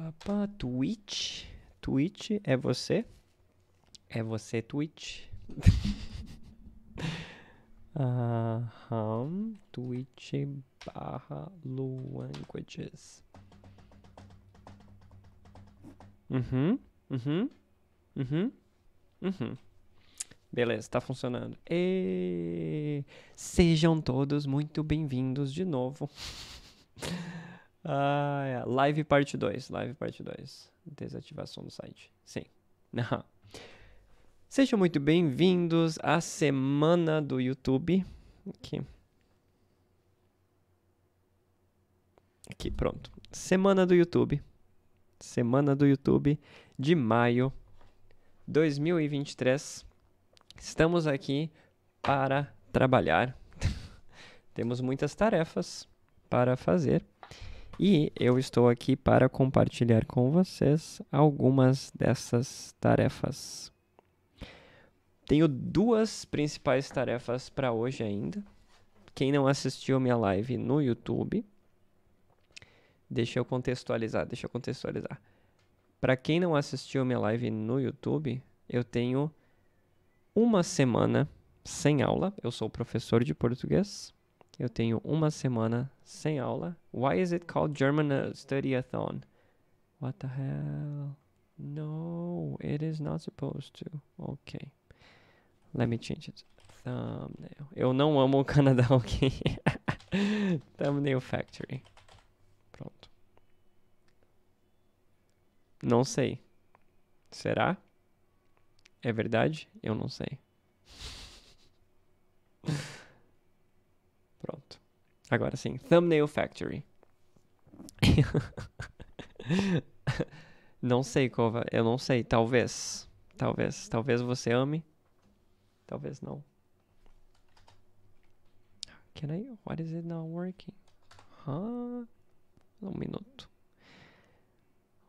Papapá, Twitch. Twitch é você? É você, Twitch? Aham, Twitch barra languages. Uhum, uhum, uhum, uhum. Beleza, tá funcionando. E... Sejam todos muito bem-vindos de novo. Ah, é. Live parte 2. Live parte 2. Desativação do site. Sim. Não. Sejam muito bem-vindos à semana do YouTube. Aqui. Aqui, pronto. Semana do YouTube. Semana do YouTube de maio 2023. Estamos aqui para trabalhar. Temos muitas tarefas para fazer e eu estou aqui para compartilhar com vocês algumas dessas tarefas. Tenho duas principais tarefas para hoje ainda. Quem não assistiu minha live no YouTube, deixa eu contextualizar, deixa eu contextualizar. Para quem não assistiu minha live no YouTube, eu tenho uma semana sem aula. Eu sou professor de português. Eu tenho uma semana sem aula. Why is it called German uh, Studyathon? What the hell? No, it is not supposed to. Okay. Let me change it. Thumbnail. Eu não amo o Canadá, ok? Thumbnail Factory. Pronto. Não sei. Será? É verdade? Eu não sei. Pronto. Agora sim. Thumbnail Factory. não sei, Cova. Eu não sei. Talvez. Talvez. Talvez você ame. Talvez não. Can I? Why is it not working? Huh? Ah, um minuto.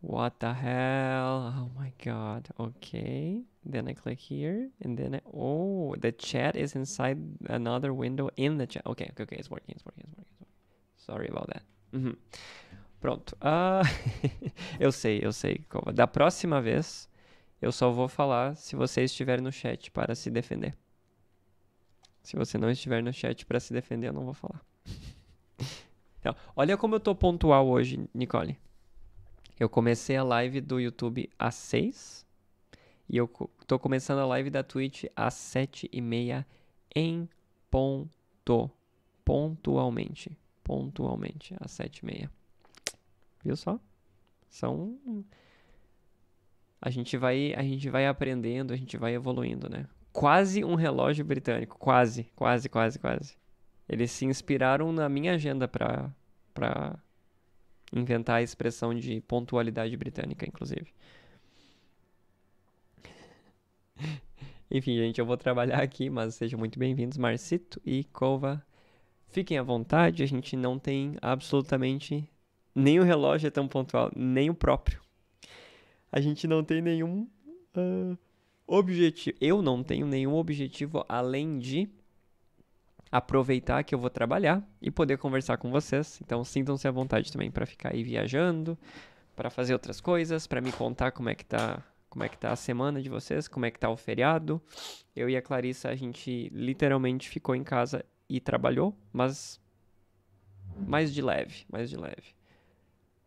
What the hell? Oh my god. Okay. Then I click here and then I, oh, the chat is inside another window in the chat. Okay, okay, okay. It's working. It's working. It's working. It's working. Sorry about that. Uhum. Pronto. Uh, eu sei, eu sei. Da próxima vez, eu só vou falar se você estiver no chat para se defender. Se você não estiver no chat para se defender, eu não vou falar. Então, olha como eu tô pontual hoje, Nicole. Eu comecei a live do YouTube às 6 e eu tô começando a live da Twitch às 7 e meia em ponto. Pontualmente. Pontualmente, às 7 e meia. Viu só? São... A gente, vai, a gente vai aprendendo, a gente vai evoluindo, né? Quase um relógio britânico. Quase, quase, quase, quase. Eles se inspiraram na minha agenda para inventar a expressão de pontualidade britânica, inclusive. Enfim, gente, eu vou trabalhar aqui, mas sejam muito bem-vindos, Marcito e Cova. Fiquem à vontade, a gente não tem absolutamente nem o relógio é tão pontual, nem o próprio. A gente não tem nenhum uh, objetivo. Eu não tenho nenhum objetivo além de aproveitar que eu vou trabalhar e poder conversar com vocês. Então sintam-se à vontade também para ficar aí viajando, para fazer outras coisas, para me contar como é que tá, como é que tá a semana de vocês, como é que tá o feriado. Eu e a Clarissa a gente literalmente ficou em casa e trabalhou, mas mais de leve, mais de leve.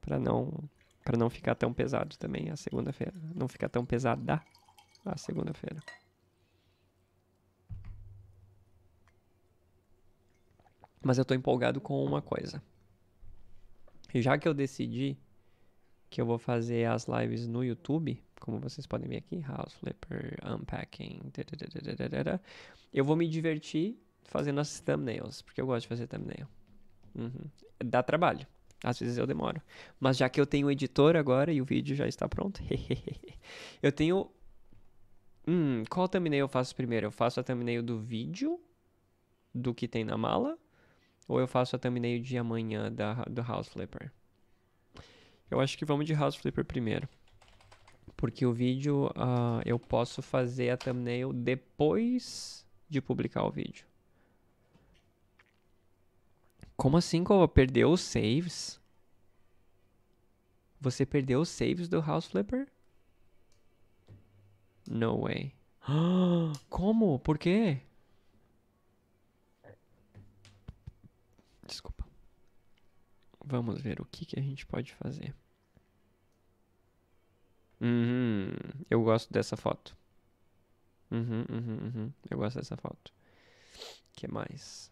Para não para não ficar tão pesado também a segunda-feira, não ficar tão pesada a segunda-feira. Mas eu tô empolgado com uma coisa. Já que eu decidi que eu vou fazer as lives no YouTube, como vocês podem ver aqui, House Flipper, Unpacking, eu vou me divertir fazendo as thumbnails, porque eu gosto de fazer thumbnail. Uhum. Dá trabalho. Às vezes eu demoro. Mas já que eu tenho o editor agora e o vídeo já está pronto, eu tenho. Hum, qual thumbnail eu faço primeiro? Eu faço a thumbnail do vídeo, do que tem na mala, ou eu faço a thumbnail de amanhã da, do House Flipper. Eu acho que vamos de House Flipper primeiro. Porque o vídeo uh, eu posso fazer a thumbnail depois de publicar o vídeo. Como assim, Cova? Perdeu os saves? Você perdeu os saves do House Flipper? No way. Como? Por quê? Vamos ver o que, que a gente pode fazer. Uhum, eu gosto dessa foto. Uhum, uhum, uhum. Eu gosto dessa foto. que mais?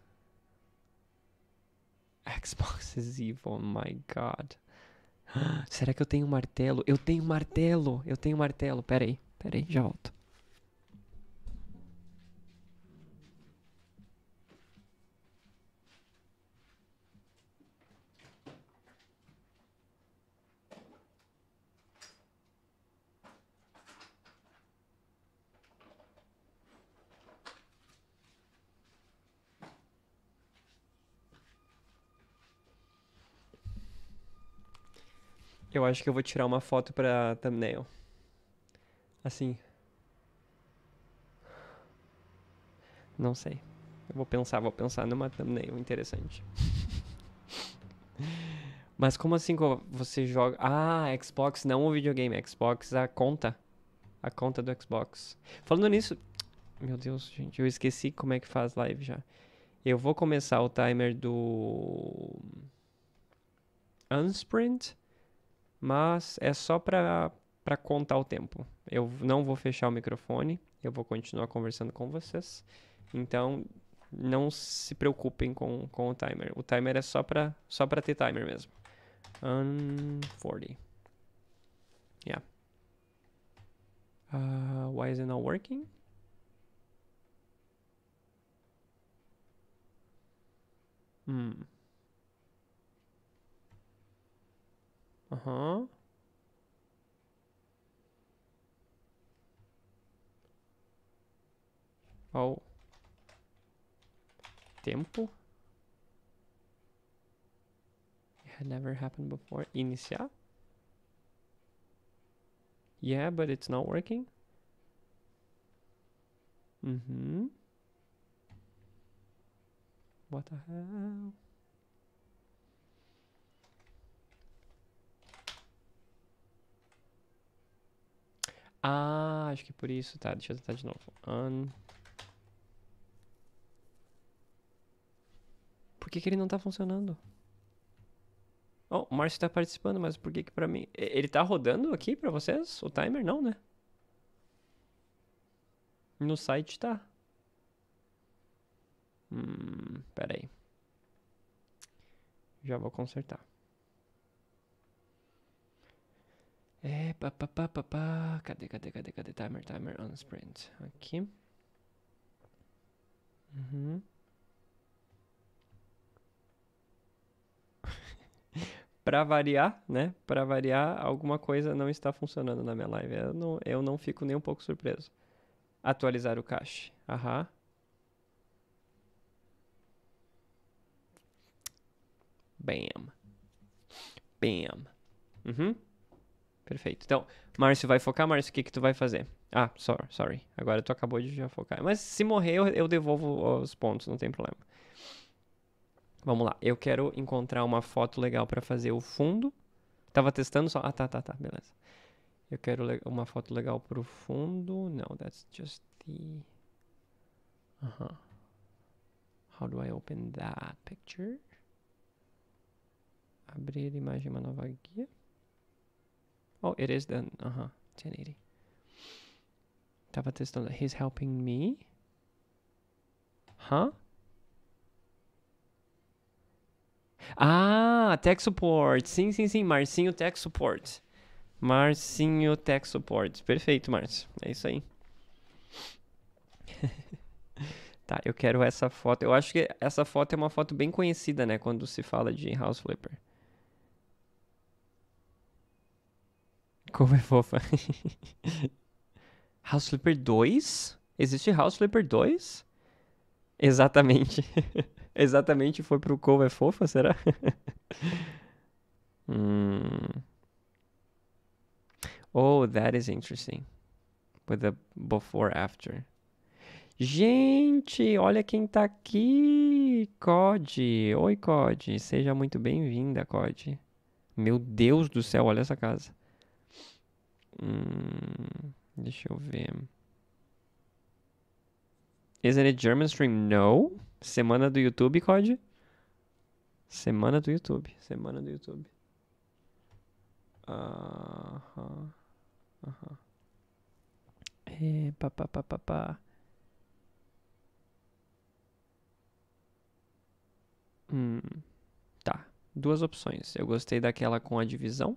Xboxes evil, oh my god. Será que eu tenho um martelo? Eu tenho um martelo! Eu tenho um martelo. Pera aí, pera aí, já volto. Eu acho que eu vou tirar uma foto pra thumbnail. Assim. Não sei. Eu vou pensar, vou pensar numa thumbnail interessante. Mas como assim você joga. Ah, Xbox, não o videogame, Xbox, a conta. A conta do Xbox. Falando nisso. Meu Deus, gente, eu esqueci como é que faz live já. Eu vou começar o timer do. Unsprint mas é só para contar o tempo. Eu não vou fechar o microfone, eu vou continuar conversando com vocês. Então, não se preocupem com, com o timer. O timer é só para só ter timer mesmo. Um, 40. Yeah. Uh, why is it not working? Hmm. Uh-huh. Oh, tempo. It had never happened before. Iniciar. Yeah, but it's not working. Mm-hmm. What the hell? Ah, acho que por isso. Tá, deixa eu tentar de novo. Un... Por que, que ele não tá funcionando? Oh, o Márcio tá participando, mas por que que pra mim... Ele tá rodando aqui pra vocês? O timer não, né? No site tá. Hum, pera aí. Já vou consertar. É, pá, pá, pá, pá, pá. Cadê, cadê, cadê, cadê? Timer, timer on sprint. Aqui. Uhum. pra variar, né? Pra variar, alguma coisa não está funcionando na minha live. Eu não, eu não fico nem um pouco surpreso. Atualizar o cache. Aham. Bam. Bam. Uhum. Perfeito. Então, Márcio vai focar. Márcio, o que, que tu vai fazer? Ah, sorry, sorry. Agora tu acabou de já focar. Mas se morrer, eu, eu devolvo os pontos, não tem problema. Vamos lá. Eu quero encontrar uma foto legal para fazer o fundo. Tava testando só. Ah, tá, tá, tá. Beleza. Eu quero uma foto legal pro fundo. Não, that's just the. Uh -huh. How do I open that picture? Abrir imagem uma nova guia. Oh, it is done. Uh-huh. 1080. Tava testando. He's helping me. Huh? Ah, tech support. Sim, sim, sim. Marcinho tech support. Marcinho tech support. Perfeito, Márcio. É isso aí. tá, eu quero essa foto. Eu acho que essa foto é uma foto bem conhecida, né? Quando se fala de house flipper. Como é fofa. House Flipper 2? Existe House Flipper 2? Exatamente. Exatamente foi pro Cove é fofa, será? hmm. Oh, that is interesting. With the before after. Gente, olha quem tá aqui! COD! Oi, COD! Seja muito bem-vinda, COD. Meu Deus do céu, olha essa casa. Hum, deixa eu ver. Isn't it German stream? No. Semana do YouTube, Code? Semana do YouTube. Semana do YouTube. Aham. Uh Aham. -huh. Uh -huh. É, pa Hum, tá. Duas opções. Eu gostei daquela com a divisão.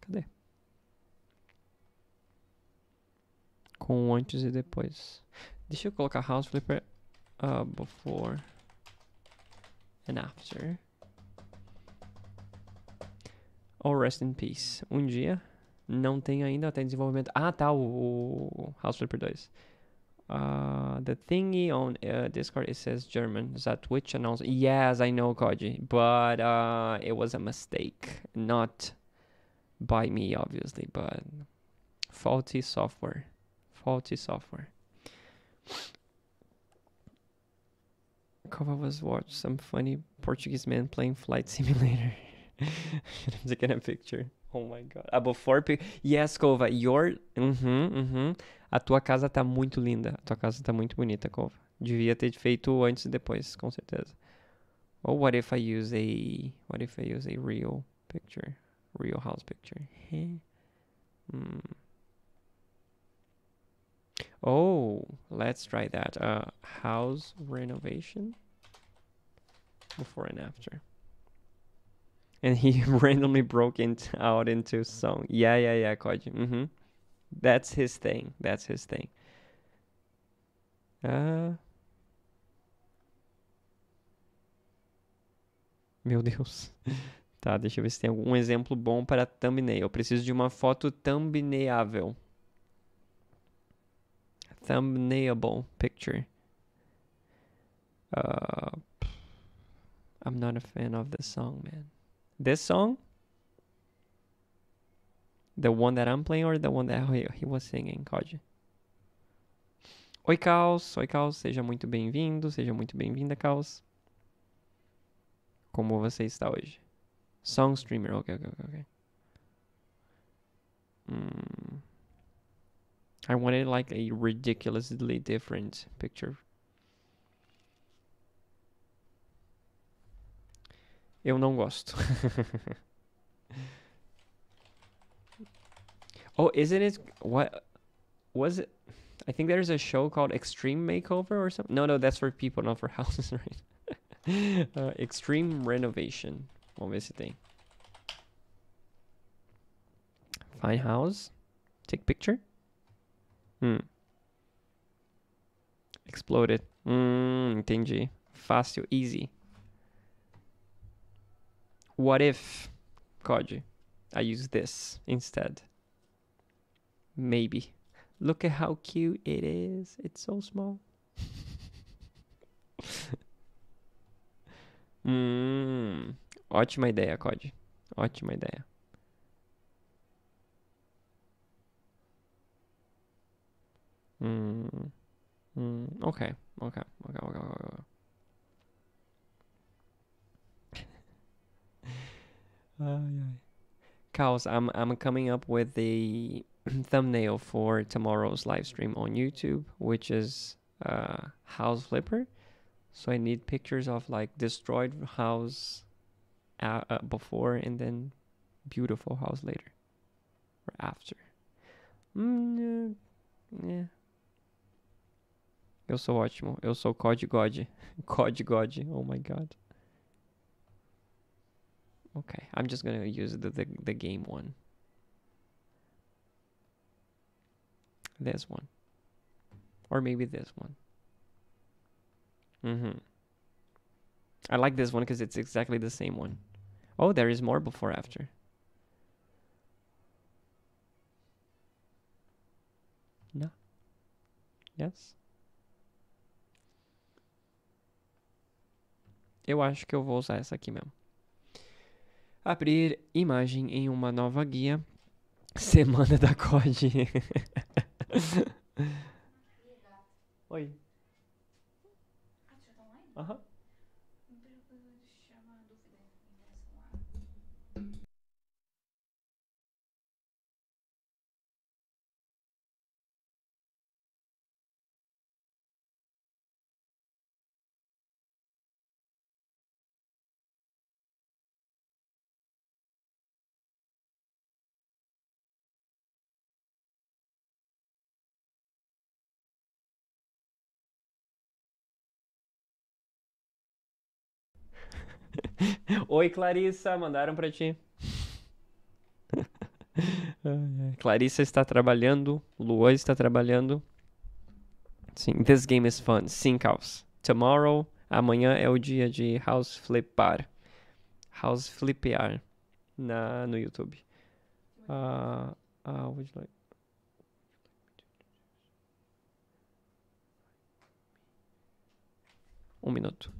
Cadê? com um antes e depois. Deixa eu colocar House Flipper uh, before and after. Or oh, rest in peace. Um dia. Não tem ainda até desenvolvimento. Ah, tá. O, House Flipper 2. Uh, the thingy on uh, Discord it says German. Is that Twitch announced? Yes, I know Koji, but uh, it was a mistake, not by me, obviously, but faulty software faulty software. Kova was watching some funny Portuguese man playing Flight Simulator. I'm taking a picture. Oh my god. Above ah, four pic Yes, Kova, your. Uhum, uhum. A tua casa tá muito linda. A tua casa tá muito bonita, Kova. Devia ter feito antes e depois, com certeza. Or what if I use a. What if I use a real picture? Real house picture. hmm. Oh, let's try that. Uh, house renovation before and after. And he randomly broke into, out into song. Yeah, yeah, yeah, Koji. Mm -hmm. That's his thing. That's his thing. Uh... Meu Deus. tá, deixa eu ver se tem algum exemplo bom para thumbnail. Eu preciso de uma foto thumbnailável. thumbnailable picture. Uh, I'm not a fan of this song, man. This song? The one that I'm playing or the one that he, he was singing, Koji? Oi, Caos. Oi, Caos. Seja muito bem-vindo. Seja muito bem-vinda, Caos. Como você está hoje? Song streamer. Ok, ok, ok. Hum. I wanted like a ridiculously different picture. Eu não gosto. oh, isn't it what was it? I think there's a show called Extreme Makeover or something. No, no, that's for people, not for houses, right? uh, extreme Renovation. Vamos ver se tem. house. Take picture. Hum. Exploded. Hum, entendi. Fácil, easy. What if, COD, I use this instead? Maybe. Look at how cute it is. It's so small. hum, ótima ideia, COD. Ótima ideia. Mm. mm. Okay. Okay. Okay. Okay. Okay. okay. uh, yeah. Cows, I'm I'm coming up with the thumbnail for tomorrow's live stream on YouTube, which is uh, house flipper. So I need pictures of like destroyed house uh, uh, before and then beautiful house later or after. Mm, uh, yeah. Eu sou ótimo. Eu sou COD God. COD God. Oh my god. Okay, I'm just gonna use the, the, the game one. This one. Or maybe this one. Mm-hmm. I like this one because it's exactly the same one. Oh, there is more before after. No. Yes. Eu acho que eu vou usar essa aqui mesmo. Abrir imagem em uma nova guia. Semana da COD. Oi. Ah, tá Aham. Oi, Clarissa, mandaram para ti. Clarissa está trabalhando, Luan está trabalhando. Sim, this game is fun. Sim, Caos. Tomorrow, amanhã é o dia de House Flipar. House Flipear na, no YouTube. Uh, uh, would you like... Um minuto.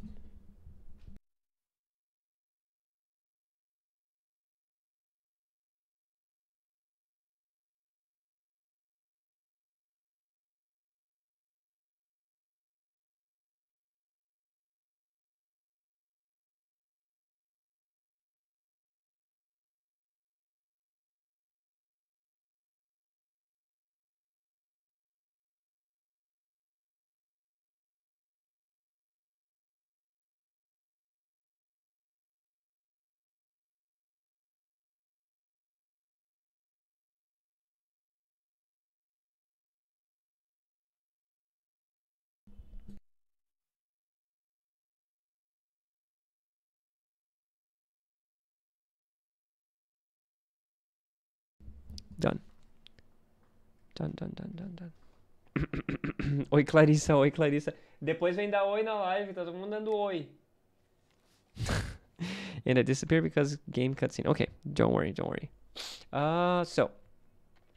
oi, Clarissa, oi, Clarissa. Depois vem dar oi na live, tá todo mundo dando oi. and it disappeared because game cutscene. Okay, don't worry, don't worry. Uh, so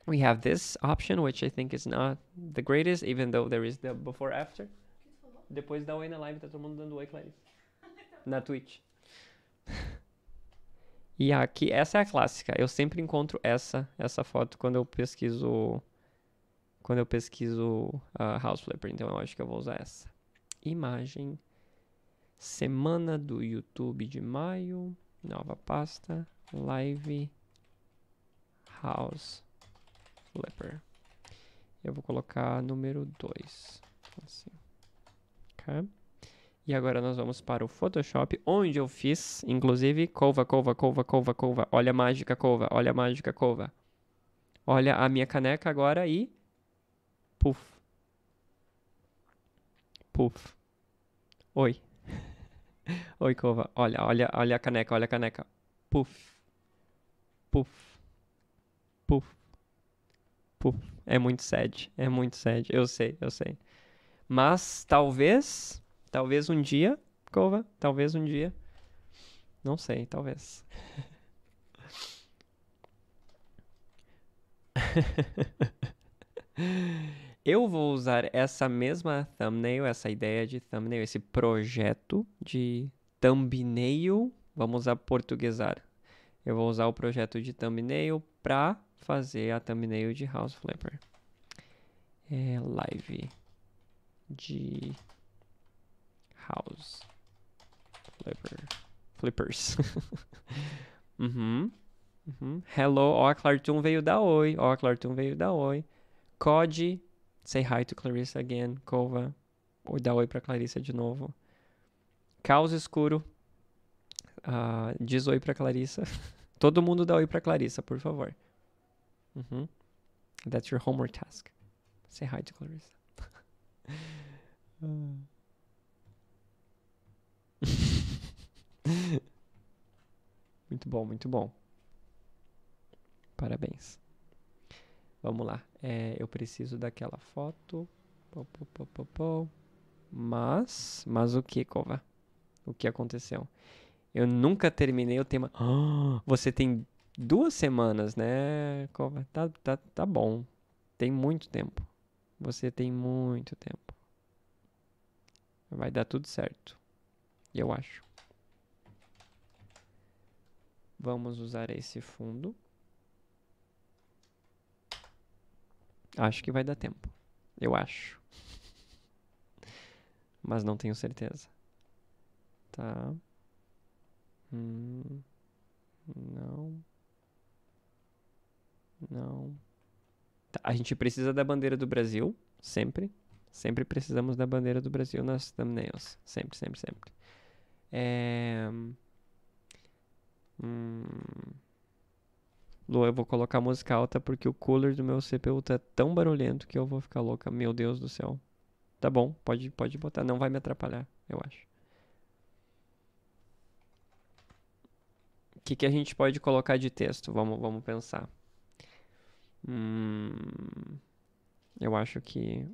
we have this option, which I think is not the greatest, even though there is the before after. Depois da oi na live, tá todo mundo dando oi, Clarice. Na Twitch. e aqui, essa é a clássica. Eu sempre encontro essa, essa foto quando eu pesquiso quando eu pesquiso uh, House Flipper. Então eu acho que eu vou usar essa. Imagem. Semana do YouTube de maio. Nova pasta. Live. House Flipper. Eu vou colocar número 2. Assim. tá? E agora nós vamos para o Photoshop, onde eu fiz, inclusive, cova, cova, cova, cova, cova. Olha a mágica, cova. Olha a mágica, cova. Olha a minha caneca agora e Puf. Puf. Oi. Oi, cova. Olha, olha, olha a caneca, olha a caneca. Puf. Puf. Puf. Puf. É muito sad, é muito sad. Eu sei, eu sei. Mas talvez, talvez um dia, cova, talvez um dia. Não sei, talvez. eu vou usar essa mesma thumbnail, essa ideia de thumbnail, esse projeto de thumbnail, vamos usar portuguesar. Eu vou usar o projeto de thumbnail para fazer a thumbnail de House Flipper. É live de House Flipper. Flippers. uhum, uhum. Hello, ó, a Clartoon veio da Oi. Ó, a Clartoon veio da Oi. Code Say hi to Clarissa again, Kova. Ou dá oi pra Clarissa de novo. Caos escuro. Uh, diz oi pra Clarissa. Todo mundo dá oi pra Clarissa, por favor. Uhum. That's your homework task. Say hi to Clarissa. muito bom, muito bom. Parabéns. Vamos lá. É, eu preciso daquela foto. Mas, mas o que, Kova? O que aconteceu? Eu nunca terminei o tema. você tem duas semanas, né, Kova? Tá, tá, tá bom. Tem muito tempo. Você tem muito tempo. Vai dar tudo certo. Eu acho. Vamos usar esse fundo. Acho que vai dar tempo. Eu acho. Mas não tenho certeza. Tá. Hum. Não. Não. Tá. A gente precisa da bandeira do Brasil, sempre. Sempre precisamos da bandeira do Brasil nas thumbnails. Sempre, sempre, sempre. É... Hum... Lua, eu vou colocar música alta porque o cooler do meu CPU tá tão barulhento que eu vou ficar louca. Meu Deus do céu. Tá bom, pode, pode botar. Não vai me atrapalhar, eu acho. O que, que a gente pode colocar de texto? Vamos, vamos pensar. Hum, eu acho que.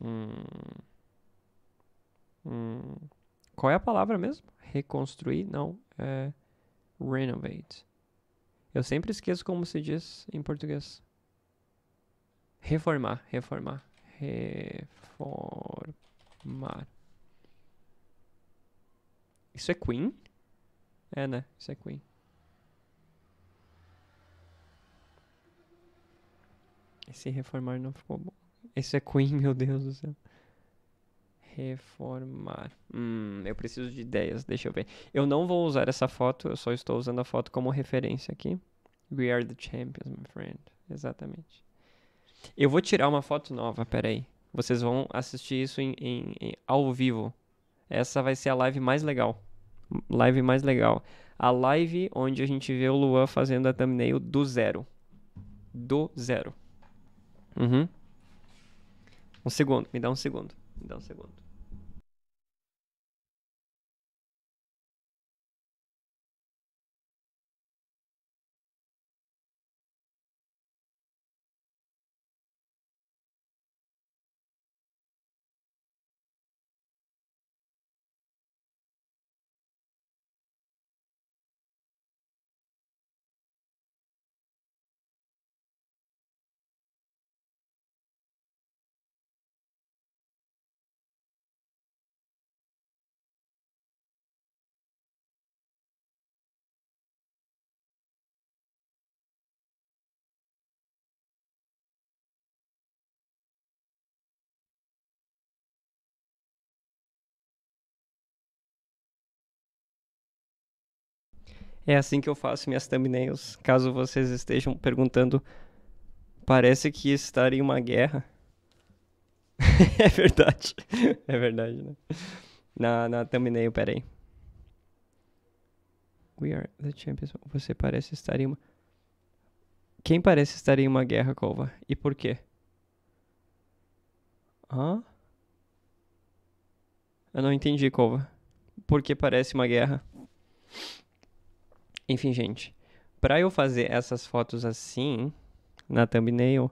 Hum, hum, qual é a palavra mesmo? Reconstruir? Não. É renovate. Eu sempre esqueço como se diz em português. Reformar, reformar, reformar. Isso é Queen? É, né? Isso é Queen. Esse reformar não ficou bom. Esse é Queen, meu Deus do céu. Reformar. Hum, eu preciso de ideias, deixa eu ver. Eu não vou usar essa foto, eu só estou usando a foto como referência aqui. We are the champions, my friend. Exatamente. Eu vou tirar uma foto nova, peraí. Vocês vão assistir isso em, em, em, ao vivo. Essa vai ser a live mais legal. Live mais legal. A live onde a gente vê o Luan fazendo a thumbnail do zero. Do zero. Uhum. Um segundo, me dá um segundo. Me dá um segundo. É assim que eu faço minhas thumbnails. Caso vocês estejam perguntando, parece que estar em uma guerra. é verdade. É verdade, né? Na, na thumbnail, peraí. We are the champions. Você parece estar em uma. Quem parece estar em uma guerra, Kova? E por quê? Hã? Eu não entendi, Kova. Por que parece uma guerra? Enfim, gente, para eu fazer essas fotos assim na thumbnail,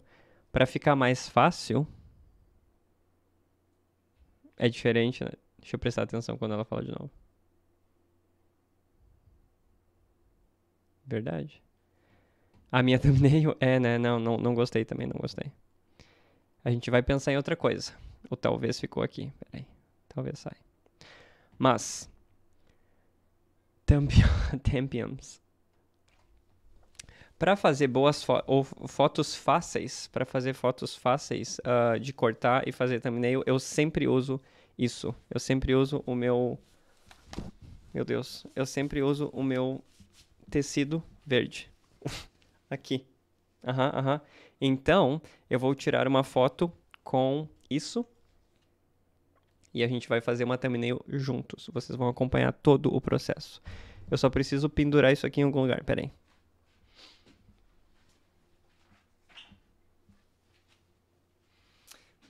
para ficar mais fácil, é diferente, né? Deixa eu prestar atenção quando ela fala de novo. Verdade. A minha thumbnail é, né? Não, não, não gostei também, não gostei. A gente vai pensar em outra coisa. Ou talvez ficou aqui. Peraí. Talvez saia. Mas, Tampions. Para fazer boas fo ou fotos fáceis, para fazer fotos fáceis uh, de cortar e fazer thumbnail, eu sempre uso isso. Eu sempre uso o meu. Meu Deus. Eu sempre uso o meu tecido verde. Aqui. Aham, uhum, aham. Então, eu vou tirar uma foto com isso e a gente vai fazer uma thumbnail juntos. Vocês vão acompanhar todo o processo. Eu só preciso pendurar isso aqui em algum lugar, peraí.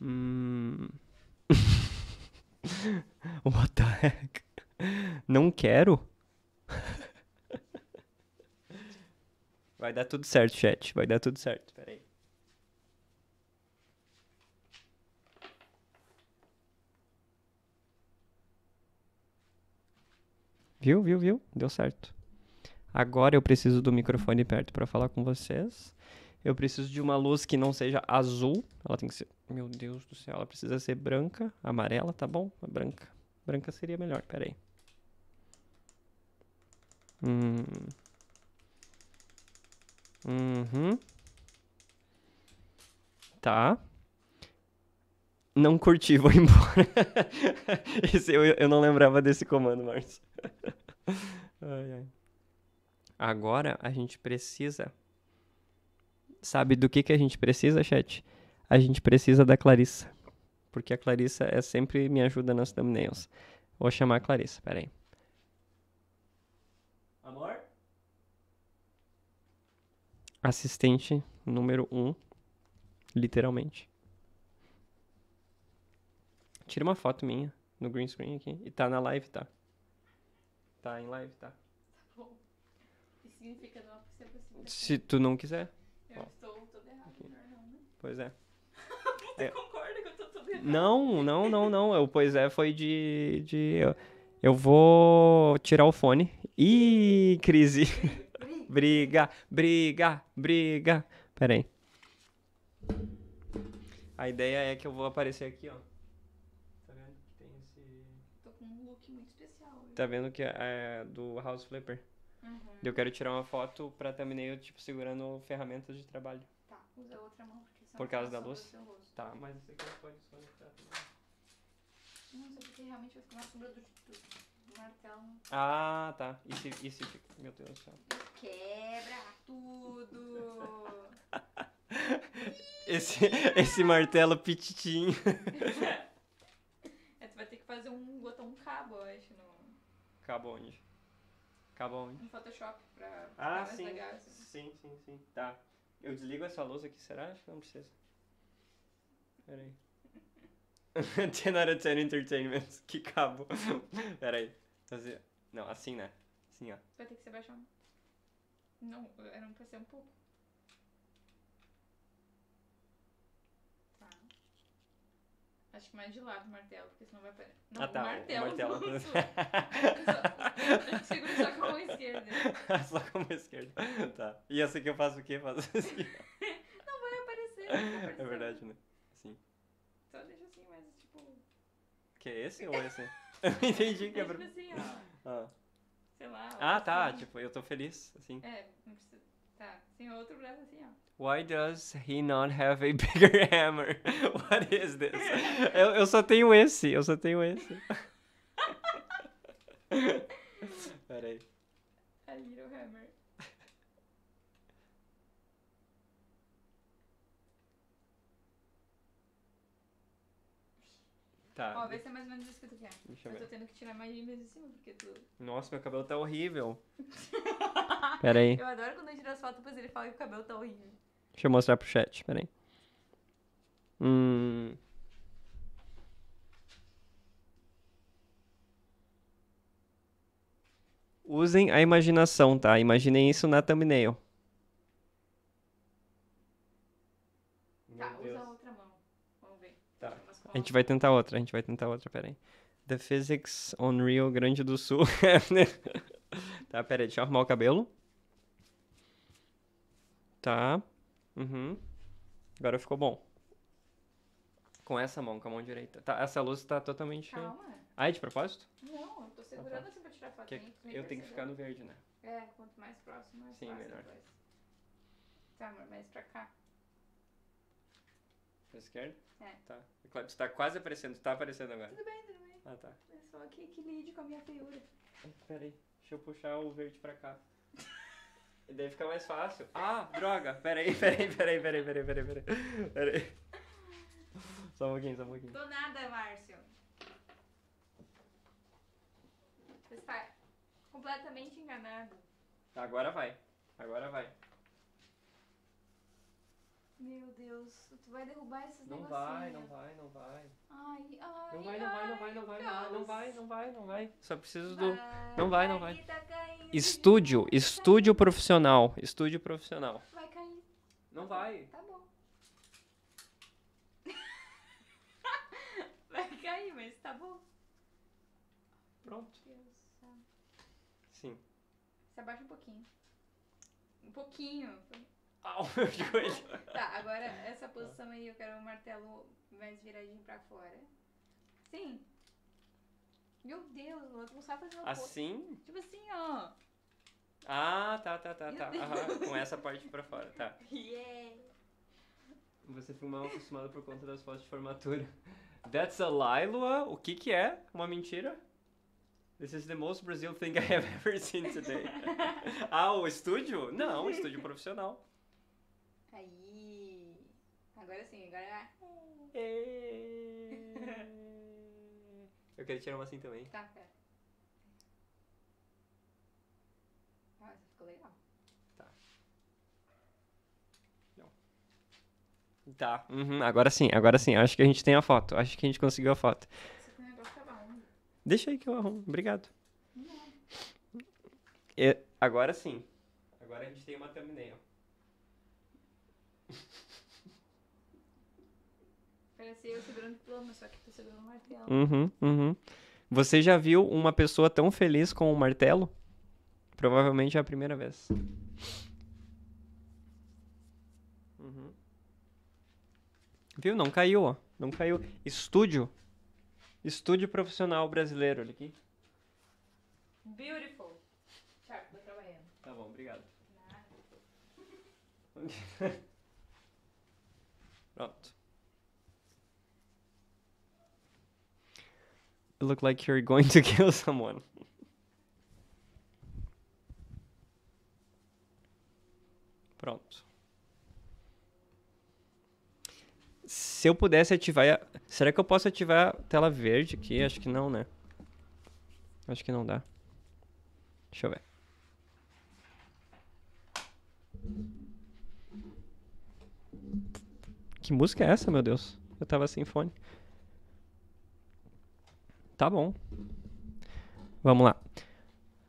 Hum... What the heck? Não quero? Vai dar tudo certo, chat. Vai dar tudo certo. Peraí. Viu, viu, viu? Deu certo. Agora eu preciso do microfone perto para falar com vocês. Eu preciso de uma luz que não seja azul. Ela tem que ser. Meu Deus do céu, ela precisa ser branca. Amarela, tá bom? Branca. Branca seria melhor, peraí. Hum. Uhum. Tá não curti, vou embora. Esse, eu, eu não lembrava desse comando, Márcio. Ai, ai. Agora a gente precisa. Sabe do que, que a gente precisa, chat? A gente precisa da Clarissa. Porque a Clarissa é sempre me ajuda nas thumbnails. Vou chamar a Clarissa, peraí. Amor? Assistente número um, literalmente. Tira uma foto minha no green screen aqui. E tá na live, tá? Tá em live, tá? Tá bom. Isso significa não ser possível. Assim, né? Se tu não quiser. Eu Ó. estou toda errada, melhor não, né? Pois é. Você é. concorda que eu tô toda errada? Não, não, não, não. O pois é foi de. de eu, eu vou tirar o fone. Ih, crise. briga, briga, briga. Pera aí. A ideia é que eu vou aparecer aqui, ó. tá vendo que é, é do House Flipper. Uhum. Eu quero tirar uma foto pra thumbnail, tipo, segurando ferramentas de trabalho. Tá, usa outra mão porque senão é Por causa da luz? Tá, mas isso aqui pode desconectar também. Não sei porque realmente vai ficar uma sombra do, tudo. do martelo. Ah, tá. E se, e se fica. Meu Deus do céu. Quebra tudo! esse, esse martelo pititinho. Cabo onde? Cabo onde? Um Photoshop pra ah, sim. legais. Assim. Sim, sim, sim. Tá. Eu desligo essa luz aqui, será? Acho que não precisa. Pera aí. 10 out of 10 entertainment. Que cabo. Pera aí. Não, assim, né? Assim, ó. Vai ter que se baixar um. Não, era um PC um pouco. Acho que mais de lado o martelo, porque senão vai aparecer. Não, ah, tá, o martelo. O martelo. segura só, com a mão esquerda. só com a mão esquerda. Tá. E essa aqui eu faço o quê? faz faço assim. não vai aparecer. Não É verdade, né? Sim. Só deixa assim, mas tipo. Que é esse ou é esse? eu não entendi que é. é tipo assim, ó. Ah. Sei lá. Ah, tá. Assim. Tipo, eu tô feliz, assim. É, não precisa. Tá, outro braço assim, ó. Why does he not have a bigger hammer? What is this? eu, eu só tenho esse, eu só tenho esse. Peraí. A little hammer. Tá. Ó, vê se é mais ou menos isso que tu quer. Deixa eu ver. tô tendo que tirar mais limas de cima, porque tu. Nossa, meu cabelo tá horrível. Pera aí. Eu adoro quando eu tiro as fotos, depois ele fala que o cabelo tá horrível. Deixa eu mostrar pro chat, pera aí. Hum. Usem a imaginação, tá? Imaginem isso na thumbnail. A gente vai tentar outra, a gente vai tentar outra, peraí. The Physics on Rio Grande do Sul. tá, peraí, deixa eu arrumar o cabelo. Tá. Uhum. Agora ficou bom. Com essa mão, com a mão direita. Tá, essa luz tá totalmente. Calma. Ah, é de propósito? Não, eu tô segurando ah, tá. assim pra tirar foto. É eu percebeu. tenho que ficar no verde, né? É, quanto mais próximo, mais Sim, melhor. Tá, amor, mais pra cá. Pra esquerda? É. Tá. Claro, tá quase aparecendo, tu tá aparecendo agora. Tudo bem, tudo bem. Ah, tá. É só que, que lide com a minha feiura. Peraí, deixa eu puxar o verde pra cá. E daí fica mais fácil. Ah, droga! Peraí, peraí, peraí, peraí, peraí, peraí, peraí. peraí. Só um pouquinho, só um pouquinho. Do nada, Márcio. Você está completamente enganado. Agora vai. Agora vai. Meu Deus, tu vai derrubar esses não Vai, não vai, não vai, ai, ai, não vai. não vai, não vai, não vai, não vai, não vai, não vai, Só preciso do... não vai, não vai. Tá estúdio, estúdio profissional, estúdio profissional. Vai cair. Não vai. Tá bom. vai cair, mas tá bom. Pronto. Sim. Se abaixa um pouquinho. Um pouquinho. Au, meu joelho. tá, agora essa posição aí eu quero o martelo mais viradinho pra fora. Sim. Meu Deus, eu vou começar a fazer uma coisa. Assim? Tipo assim, ó. Ah, tá, tá, tá, tá. Aham, com essa parte pra fora, tá. Yeah. Você ficou mal acostumado por conta das fotos de formatura. That's a lie, Lua. O que que é? Uma mentira? This is the most Brazil thing I have ever seen today. ah, o estúdio? Não, um estúdio profissional. Agora sim, agora é. é. Eu quero tirar uma assim também. Tá, pera. Nossa, ficou legal. Tá. Não. Tá, uhum, agora sim, agora sim. Acho que a gente tem a foto. Acho que a gente conseguiu a foto. Esse é negócio Deixa aí que eu arrumo. Obrigado. Não. É, agora sim. Agora a gente tem uma thumbnail. Parecia eu segurando plano, só que tô segurando o martelo. Uhum, uhum. Você já viu uma pessoa tão feliz com o um martelo? Provavelmente é a primeira vez. Uhum. Viu? Não caiu, ó. Não caiu. Estúdio. Estúdio profissional brasileiro. Olha aqui. Beautiful. Tchau, tô trabalhando. Tá bom, obrigado. Pronto. look like you're going to kill someone. Pronto. Se eu pudesse ativar. Será que eu posso ativar a tela verde aqui? Acho que não, né? Acho que não dá. Deixa eu ver. Que música é essa, meu Deus? Eu tava sem fone. Tá bom. Vamos lá.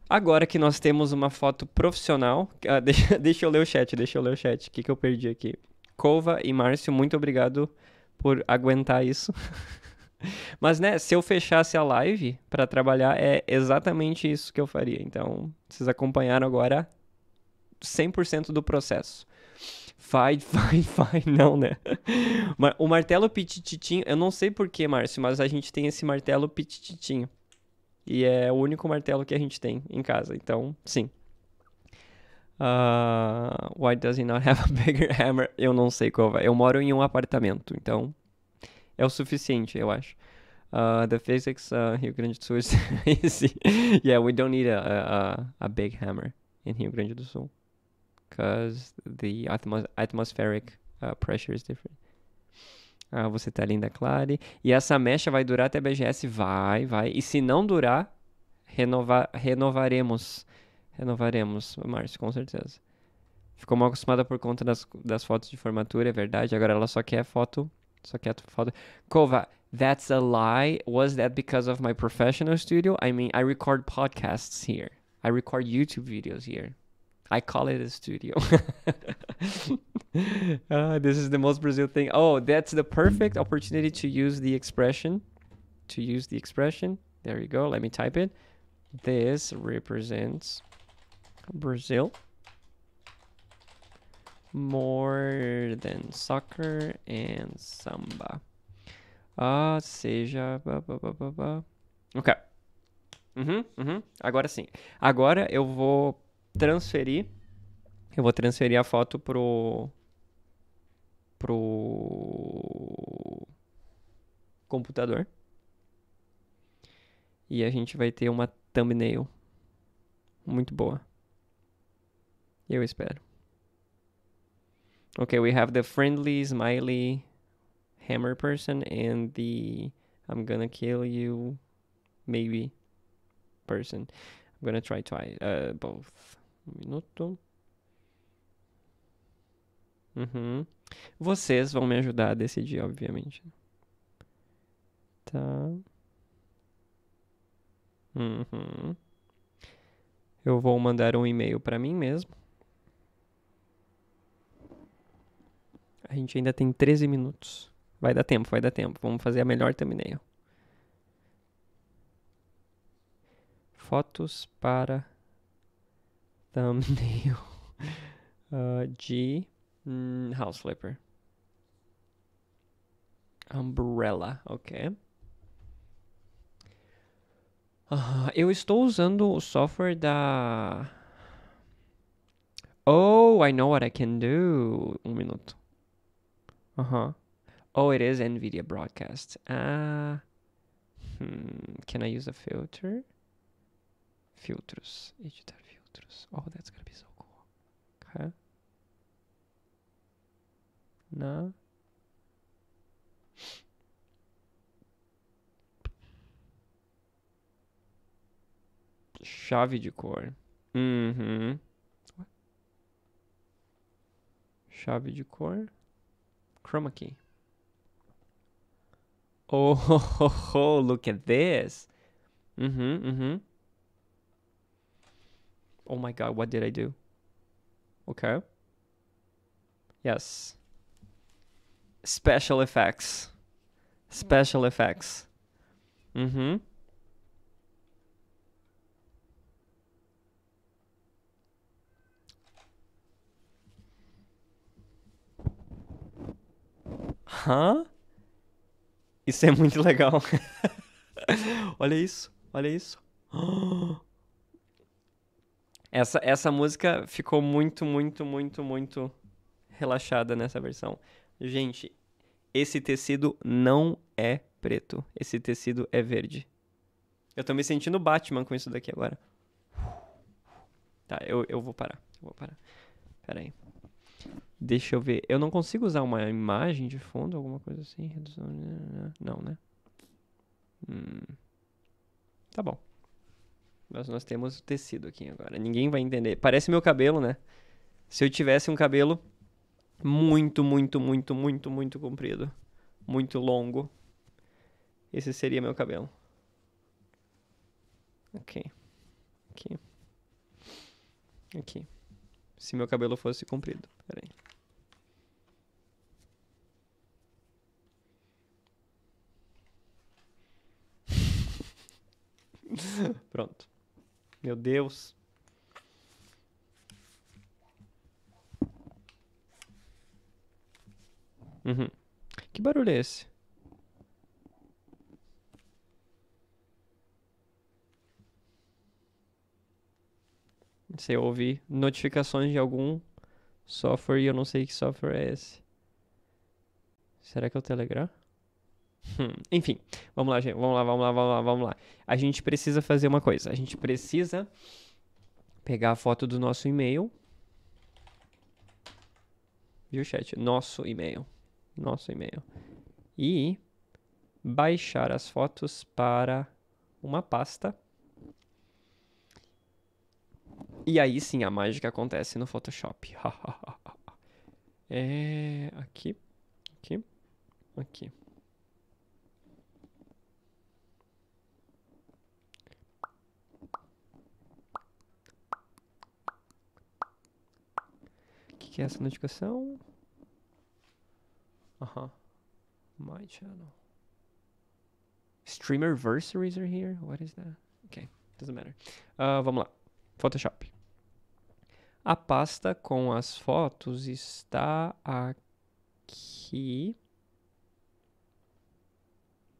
Agora que nós temos uma foto profissional. Ah, deixa, deixa, eu ler o chat, deixa eu ler o chat. O que, que eu perdi aqui? Cova e Márcio, muito obrigado por aguentar isso. Mas, né, se eu fechasse a live para trabalhar, é exatamente isso que eu faria. Então, vocês acompanharam agora 100% do processo. Fai, fai, fai, não, né? O martelo pitititinho, eu não sei porquê, Márcio, mas a gente tem esse martelo pitititinho. E é o único martelo que a gente tem em casa, então, sim. Uh, why does he not have a bigger hammer? Eu não sei qual vai. Eu moro em um apartamento, então é o suficiente, eu acho. Uh, the physics, uh, Rio Grande do Sul is easy. yeah, we don't need a, a, a big hammer in Rio Grande do Sul because the atmos atmospheric uh, pressure is different. Ah, você tá linda, Clare. E essa mecha vai durar até a BGS? Vai, vai. E se não durar, renova renovaremos. Renovaremos, Márcio, com certeza. Ficou mal acostumada por conta das, das fotos de formatura, é verdade. Agora ela só quer foto. Só quer foto. Kova, that's a lie. Was that because of my professional studio? I mean, I record podcasts here. I record YouTube videos here. I call it a studio. uh, this is the most Brazil thing. Oh, that's the perfect opportunity to use the expression. To use the expression. There you go. Let me type it. This represents Brazil more than soccer and samba. Ah, uh, seja. Bah, bah, bah, bah, Ok. Uhum, mm-hmm, uhum. Mm-hmm. Agora sim. Agora eu vou transferir. Eu vou transferir a foto pro pro computador. E a gente vai ter uma thumbnail muito boa. Eu espero. Okay, we have the friendly smiley hammer person and the I'm gonna kill you maybe person. I'm gonna try twice uh, both. Um minuto. Uhum. Vocês vão me ajudar a decidir, obviamente. Tá. Uhum. Eu vou mandar um e-mail para mim mesmo. A gente ainda tem 13 minutos. Vai dar tempo, vai dar tempo. Vamos fazer a melhor thumbnail. Fotos para thumbnail. Uh, G, mm, house flipper. Umbrella, ok. Uh, eu estou usando o software da... Oh, I know what I can do. Um minuto. Uh-huh. Oh, it is NVIDIA Broadcast. Ah... Uh, hmm, can I use a filter? Filtros. Editar Oh, that's gonna be so cool. Okay. No. Chave de cor. Uhum. Mm-hmm. What? Chave de cor. Chroma key. Oh, ho, ho, ho, look at this. Mm-hmm, mm-hmm oh my god, what did I do? Okay. Yes. Special effects. Special effects. Mm-hmm. Huh? Isso é muito legal. olha isso, olha isso. Essa, essa música ficou muito, muito, muito, muito relaxada nessa versão. Gente, esse tecido não é preto. Esse tecido é verde. Eu tô me sentindo Batman com isso daqui agora. Tá, eu, eu vou parar. Eu vou parar. Pera aí. Deixa eu ver. Eu não consigo usar uma imagem de fundo, alguma coisa assim? Redução. Não, né? Hum. Tá bom. Mas nós temos tecido aqui agora. Ninguém vai entender. Parece meu cabelo, né? Se eu tivesse um cabelo muito, muito, muito, muito, muito comprido, muito longo, esse seria meu cabelo. Ok. Aqui. Aqui. Se meu cabelo fosse comprido. Peraí. Pronto. Meu Deus. Uhum. Que barulho é esse? Você ouve notificações de algum software e eu não sei que software é esse. Será que é o Telegram? Hum, enfim, vamos lá, gente. Vamos lá, vamos lá, vamos lá, vamos lá. A gente precisa fazer uma coisa. A gente precisa pegar a foto do nosso e-mail. Viu, chat? Nosso e-mail. Nosso e-mail. E baixar as fotos para uma pasta. E aí sim a mágica acontece no Photoshop. é. Aqui. Aqui. Aqui. que é essa notificação. Aham. Uh -huh. My channel. Streamer versaries are here. What is that? Okay, doesn't matter. Uh, vamos lá. Photoshop. A pasta com as fotos está aqui.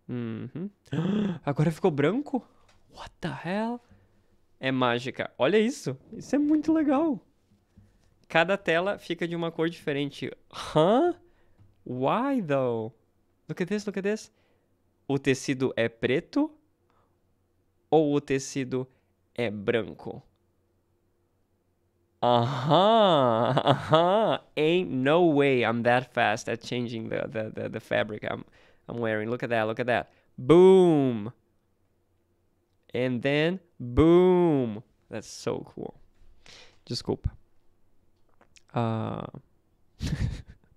Uhum. Agora ficou branco? What the hell? É mágica. Olha isso. Isso é muito legal cada tela fica de uma cor diferente. Hã? Huh? Why though? Look at this, look at this. O tecido é preto ou o tecido é branco? Aham, uh -huh, uh -huh. Ain't no way I'm that fast at changing the, the, the, the fabric I'm, I'm wearing. Look at that, look at that. Boom. And then boom. That's so cool. Desculpa. Uh...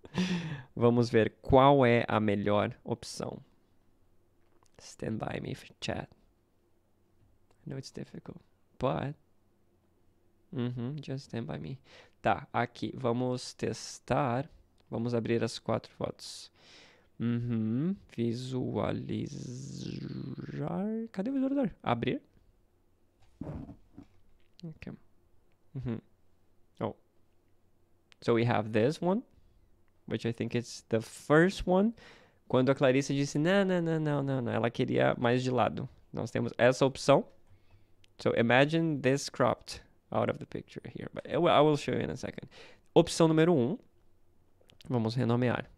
Vamos ver qual é a melhor opção. Stand by me for chat. I know it's difficult, but. Uhum, just stand by me. Tá, aqui. Vamos testar. Vamos abrir as quatro fotos. Uhum, visualizar. Cadê o visualizador? Abrir. Ok. Uhum. So we have this one, which I think is the first one. Quando a Clarice disse, não, não, não, não, não, não, ela queria mais de lado. Nós temos essa opção. So imagine this cropped out of the picture here. But I will show you in a second. Opção número 1. Um. Vamos renomear.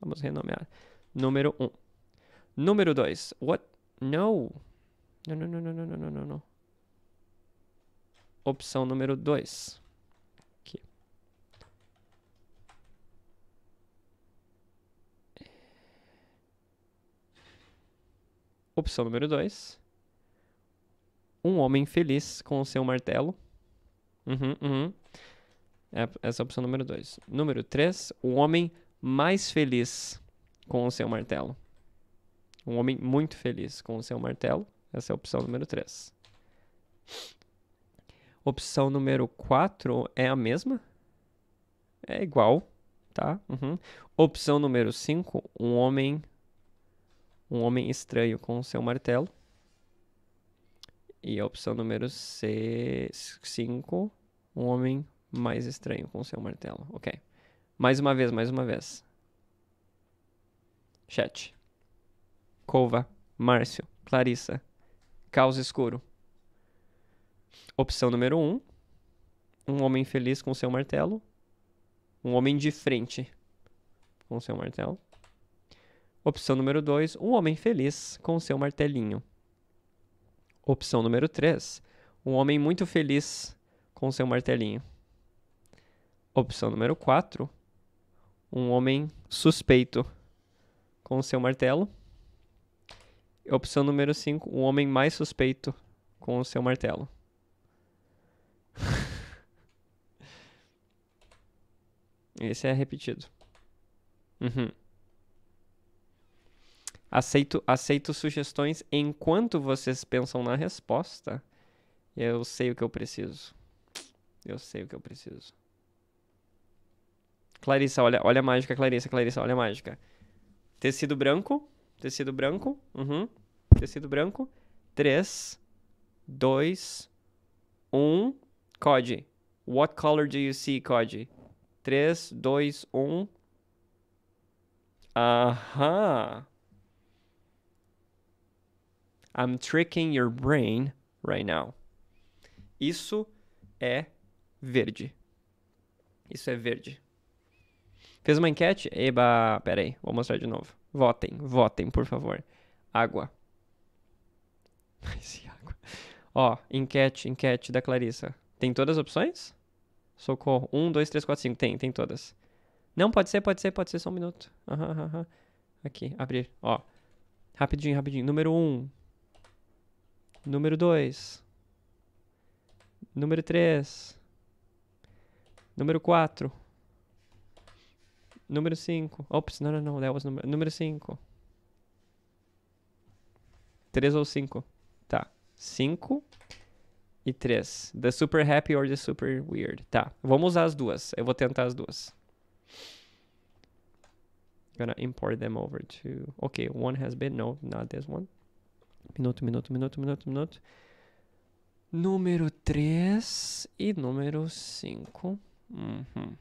Vamos renomear. Número 1. Um. Número 2. What? No. No, no, no, no, no, no, no, no. Opção número 2. Opção número 2. Um homem feliz com o seu martelo. Uhum, uhum. É, essa é a opção número 2. Número 3. Um homem mais feliz com o seu martelo. Um homem muito feliz com o seu martelo. Essa é a opção número 3. Opção número 4 é a mesma. É igual, tá? Uhum. Opção número 5, um homem um homem estranho com seu martelo. E a opção número C, 5, um homem mais estranho com seu martelo. Ok. Mais uma vez, mais uma vez. Chat. Cova, Márcio, Clarissa. Caos escuro. Opção número 1. Um, um homem feliz com seu martelo. Um homem de frente com seu martelo. Opção número 2, um homem feliz com seu martelinho. Opção número 3, um homem muito feliz com seu martelinho. Opção número 4, um homem suspeito com seu martelo. Opção número 5, um homem mais suspeito com o seu martelo. Esse é repetido. Uhum. Aceito, aceito sugestões enquanto vocês pensam na resposta. Eu sei o que eu preciso. Eu sei o que eu preciso. Clarissa, olha, olha a mágica, Clarissa, Clarissa, olha a mágica. Tecido branco, tecido branco, uhum, tecido branco. 3, 2, 1, code What color do you see, code 3, 2, 1. Aham. I'm tricking your brain right now. Isso é verde. Isso é verde. Fez uma enquete? Eba, peraí, vou mostrar de novo. Votem, votem, por favor. Água. e água. Ó, enquete, enquete da Clarissa. Tem todas as opções? Socorro. Um, dois, três, quatro, cinco. Tem, tem todas. Não, pode ser, pode ser, pode ser, só um minuto. Aham, uhum, aham. Uhum. Aqui, abrir. Ó. Rapidinho, rapidinho. Número um. Número 2. Número 3. Número 4. Número 5. Ops, não, não, não. That was number... Número 5. 3 ou 5? Tá. 5 e 3. The super happy or the super weird. Tá. Vamos usar as duas. Eu vou tentar as duas. Gonna import them over to... Ok, one has been... No, not this one. Minuto, minuto, minuto, minuto, minuto. Número 3 e número 5. Uhum.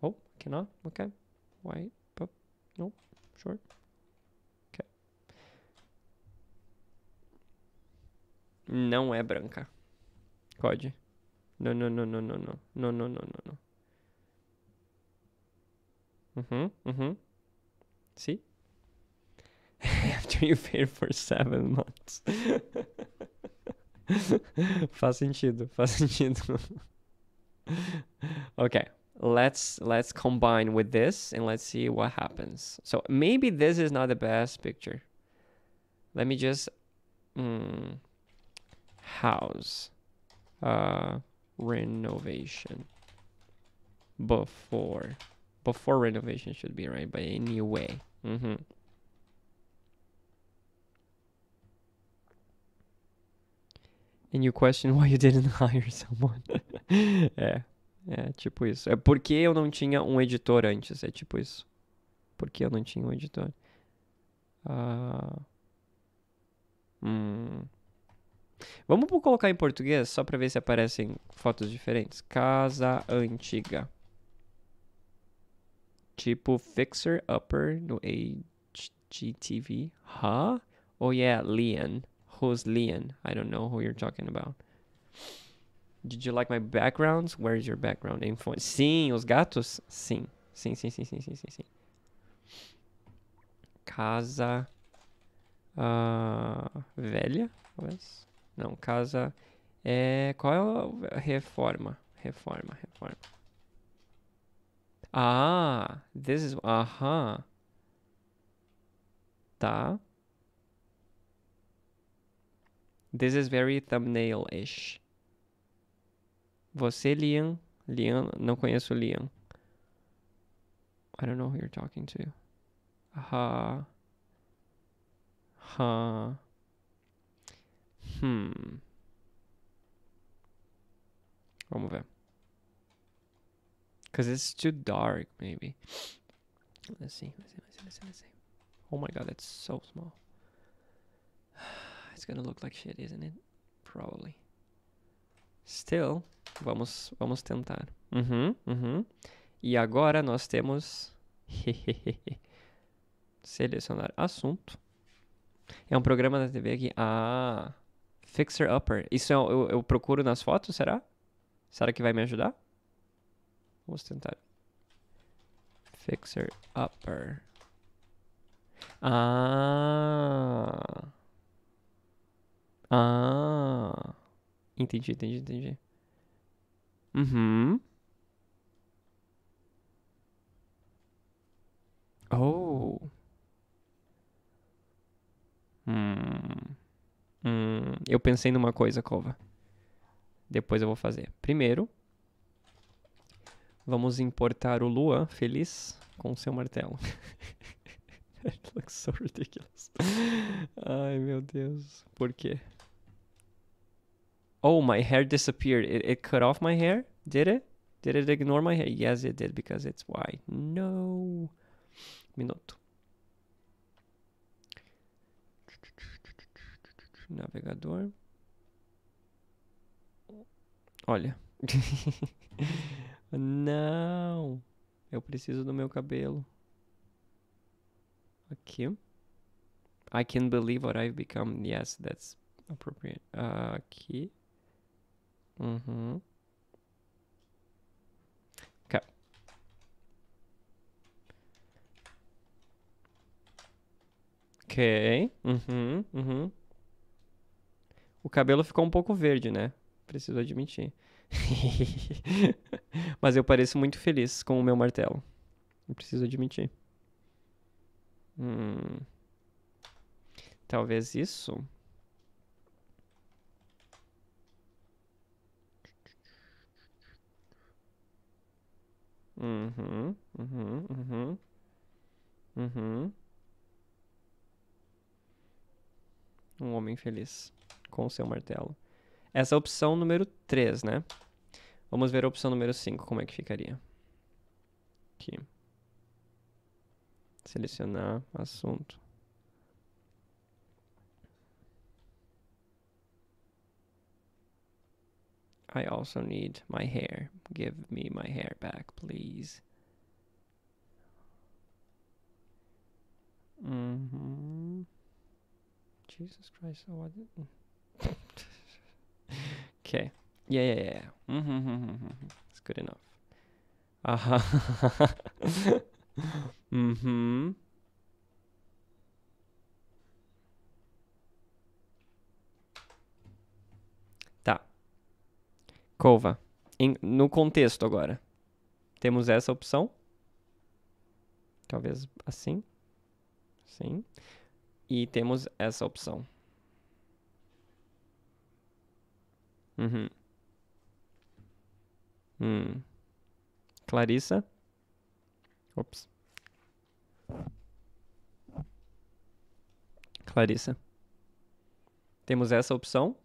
Oh, não ok White, oh, no short. ok Não é branca. Code. Não, não, não, não, não, não. Não, não, não, não, não. Uhum, uhum. Sim. you paid for seven months. faz sentido, faz sentido. okay, let's let's combine with this and let's see what happens. So maybe this is not the best picture. Let me just mm, house uh, renovation before before renovation should be right, but anyway. Mm -hmm. and you question why you didn't hire someone. é, é tipo isso. É porque eu não tinha um editor antes, é tipo isso. Porque eu não tinha um editor. Ah, hum. Vamos colocar em português só para ver se aparecem fotos diferentes. Casa antiga. Tipo Fixer Upper no HGTV. Huh? Oh yeah, Leon. Roslian. I don't know who you're talking about. Did you like my backgrounds? Where is your background influence? Sim, os gatos? Sim. Sim, sim, sim, sim, sim, sim, sim. Casa uh, velha, Não, casa é qual é a reforma? Reforma, reforma. Ah, this is aham. Uh -huh. Tá. This is very thumbnail-ish. Você, Liam. Liam, não conheço Liam. I don't know who you're talking to. Ha. Uh, ha. Uh, hmm. Vamos ver. Because it's too dark, maybe. Let's see, let's see, let's see, let's see, let's see. Oh my god, that's so small. It's gonna look like shit, isn't it? Probably. Still, vamos, vamos tentar. Uhum, uhum. E agora nós temos... Selecionar assunto. É um programa da TV aqui. Ah, Fixer Upper. Isso é? eu, eu procuro nas fotos, será? Será que vai me ajudar? Vamos tentar. Fixer Upper. Ah... Ah. Entendi, entendi, entendi. Uhum. Oh. Hum. Hum. Eu pensei numa coisa, Cova. Depois eu vou fazer. Primeiro, vamos importar o Luan feliz com seu martelo. It looks so ridiculous. Ai, meu Deus. Por quê? Oh, my hair disappeared. It, it cut off my hair? Did it? Did it ignore my hair? Yes, it did because it's white. No. Minuto. Navegador. Olha. Não. Eu preciso do meu cabelo. Aqui. I can't believe what I've become. Yes, that's appropriate. Uh, aqui. Uhum. hmm Okay. Ok. Uhum, uhum. O cabelo ficou um pouco verde, né? Preciso admitir. Mas eu pareço muito feliz com o meu martelo. Eu preciso admitir. Hum. Talvez isso. Uhum, uhum, uhum. Uhum. Um homem feliz com o seu martelo. Essa é a opção número 3, né? Vamos ver a opção número 5, como é que ficaria. Aqui. Selecionar assunto. I also need my hair. Give me my hair back, please. Mm hmm. Jesus Christ! okay. Yeah, yeah, yeah. Mm-hmm, hmm, hmm, hmm, it's good enough. Uh huh. mm hmm. Cova, Em, no contexto agora. Temos essa opção. Talvez assim. Sim. E temos essa opção. Uhum. Hum. Clarissa. Ops. Clarissa. Temos essa opção.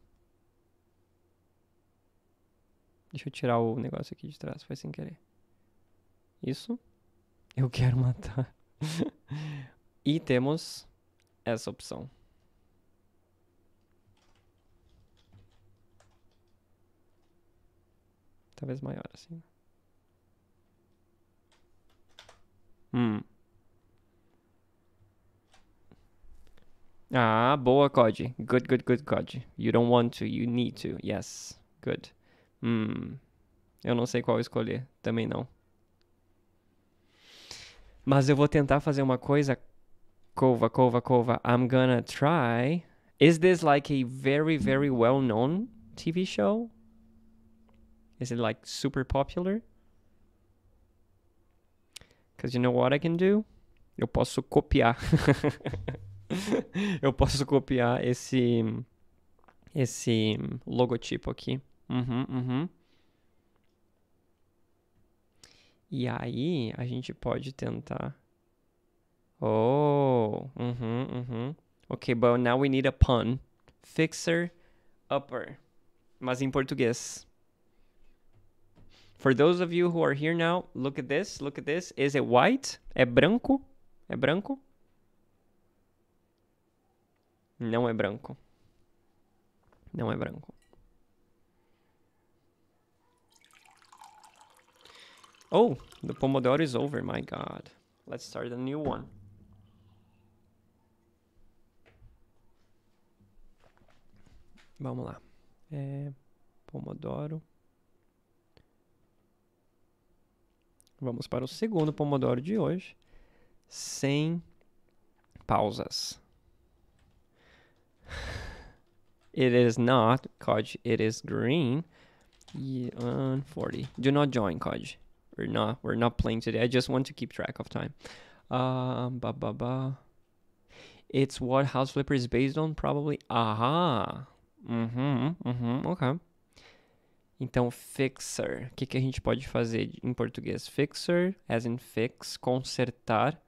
Deixa eu tirar o negócio aqui de trás, foi sem querer. Isso. Eu quero matar. e temos essa opção. Talvez maior assim. Hum. Ah, boa, COD. Good, good, good, COD. You don't want to, you need to. Yes, good. Hum. Eu não sei qual escolher, também não. Mas eu vou tentar fazer uma coisa. Cova, cova, cova. I'm gonna try. Is this like a very, very well known TV show? Is it like super popular? Because you know what I can do? Eu posso copiar. eu posso copiar esse esse logotipo aqui Uhum, uhum. E aí, a gente pode tentar. Oh, uhum, uhum. Ok, but now we need a pun. Fixer upper. Mas em português. For those of you who are here now, look at this, look at this. Is it white? É branco? É branco? Não é branco. Não é branco. Oh, the Pomodoro is over. My God. Let's start a new one. Vamos lá. É, Pomodoro. Vamos para o segundo Pomodoro de hoje. Sem pausas. It is not, Cod. It is green. Yeah, 140. Do not join, Cod. We're not we're not playing today. I just want to keep track of time. Um, ba ba ba. It's what House Flipper is based on, probably. Aha. Uhum, uhum, ok. Então, fixer. O que, que a gente pode fazer em português? Fixer, as in fix, consertar.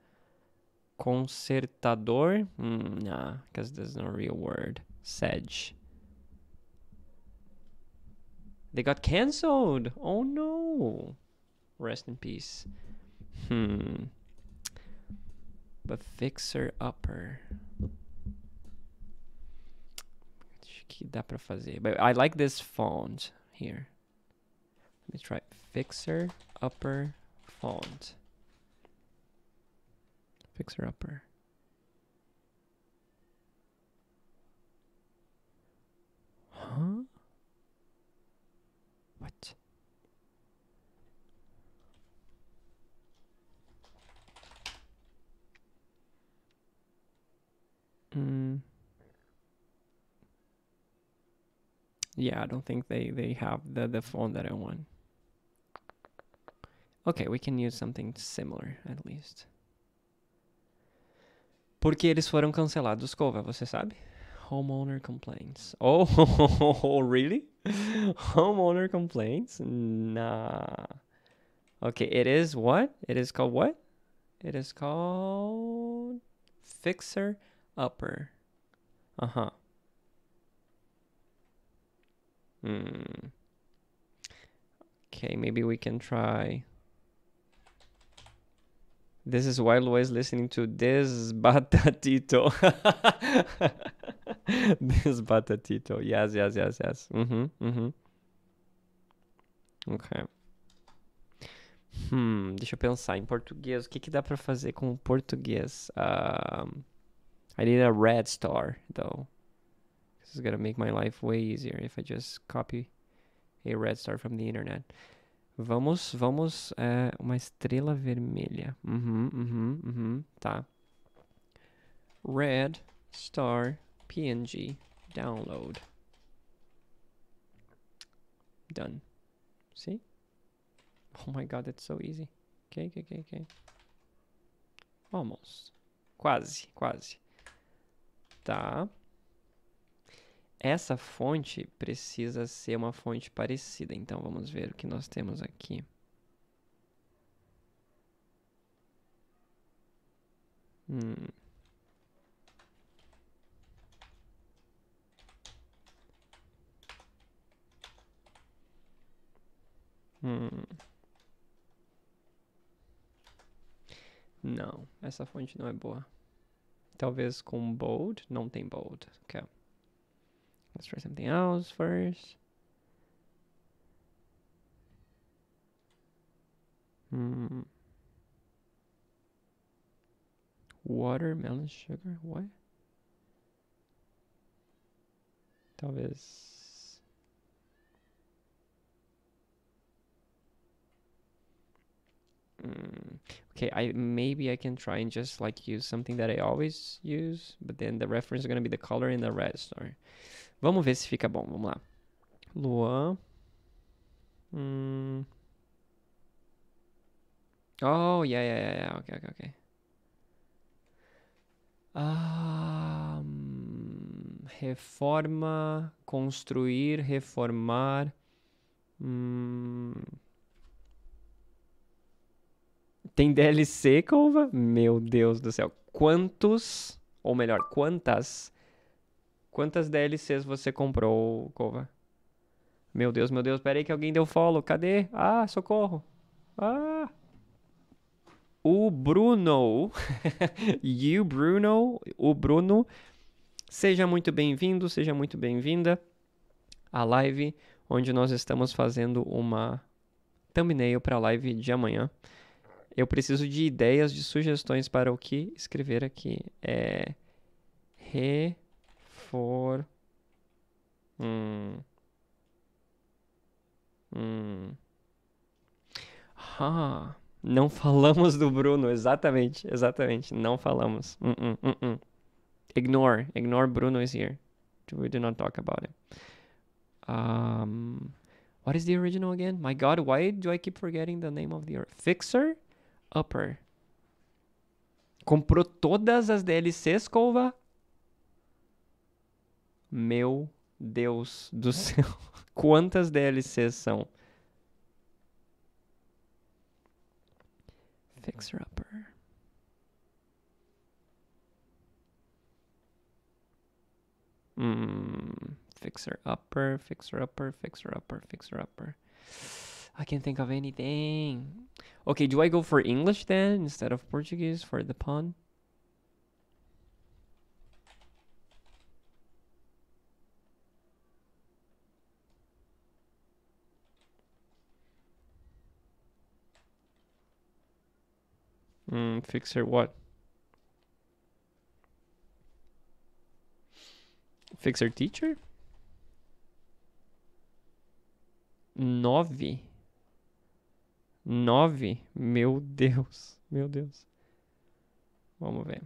Consertador. Mm, nah, because there's not a real word. Sedge. They got cancelled. Oh no. Rest in peace. Hmm. But fixer upper. dá pra fazer. But I like this font here. Let me try fixer upper font. Fixer upper. Huh? What? Mm. Yeah, I don't think they, they have the, the phone that I want. Okay, we can use something similar at least. Porque eles foram cancelados, Cova, você sabe? Homeowner complaints. Oh, really? Homeowner complaints? Nah. Okay, it is what? It is called what? It is called Fixer upper. Uh huh. Hmm. Okay, maybe we can try. This is why West listening to this batatito. this batatito. Yes, yes, yes, yes. Mm-hmm. Mm-hmm. Ok. Hum, deixa eu pensar em português. O que, que dá para fazer com o português? Uh... I need a red star though. This is gonna make my life way easier if I just copy a red star from the internet. Vamos, vamos, é, eh, uma estrela vermelha. Mhm, uhum, mhm, tá. Red star PNG download. Done. See? Oh my god, it's so easy. Okay, okay, okay, okay. Almost. Quase, quase. tá? Essa fonte precisa ser uma fonte parecida. Então vamos ver o que nós temos aqui. Hum. Hum. Não, essa fonte não é boa. Talvez com bold. Não tem bold. Okay. Let's try something else first. Hmm. Watermelon sugar? What? Talvez Mm, okay, I maybe I can try and just like use something that I always use, but then the reference is gonna be the color in the red. Sorry. Vamos ver se fica bom, vamos lá. Luã. Mm. Oh, yeah, yeah, yeah, yeah, okay, okay, okay. Um, reforma, construir, reformar. Mm. Tem DLC, Cova? Meu Deus do céu. Quantos, ou melhor, quantas, quantas DLCs você comprou, Cova? Meu Deus, meu Deus, peraí que alguém deu follow. Cadê? Ah, socorro. Ah. O Bruno. e o Bruno, o Bruno. Seja muito bem-vindo, seja muito bem-vinda à live onde nós estamos fazendo uma thumbnail para a live de amanhã. Eu preciso de ideias, de sugestões para o que escrever aqui. É refor hum. Hum. Ah, não falamos do Bruno, exatamente, exatamente, não falamos. Uh -uh, uh ignore, ignore Bruno is here. We do not talk about him. Um, what is the original again? My God, why do I keep forgetting the name of the fixer? Upper. Comprou todas as DLCs, Kova? Meu Deus do é? céu. Quantas DLCs são? Fixer Upper. Hum, fixer Upper, Fixer Upper, Fixer Upper, Fixer Upper. I can't think of anything. Okay, do I go for English then instead of Portuguese for the pun? Mm, fixer what? Fixer teacher? Nove. 9? Meu Deus, meu Deus. Vamos ver.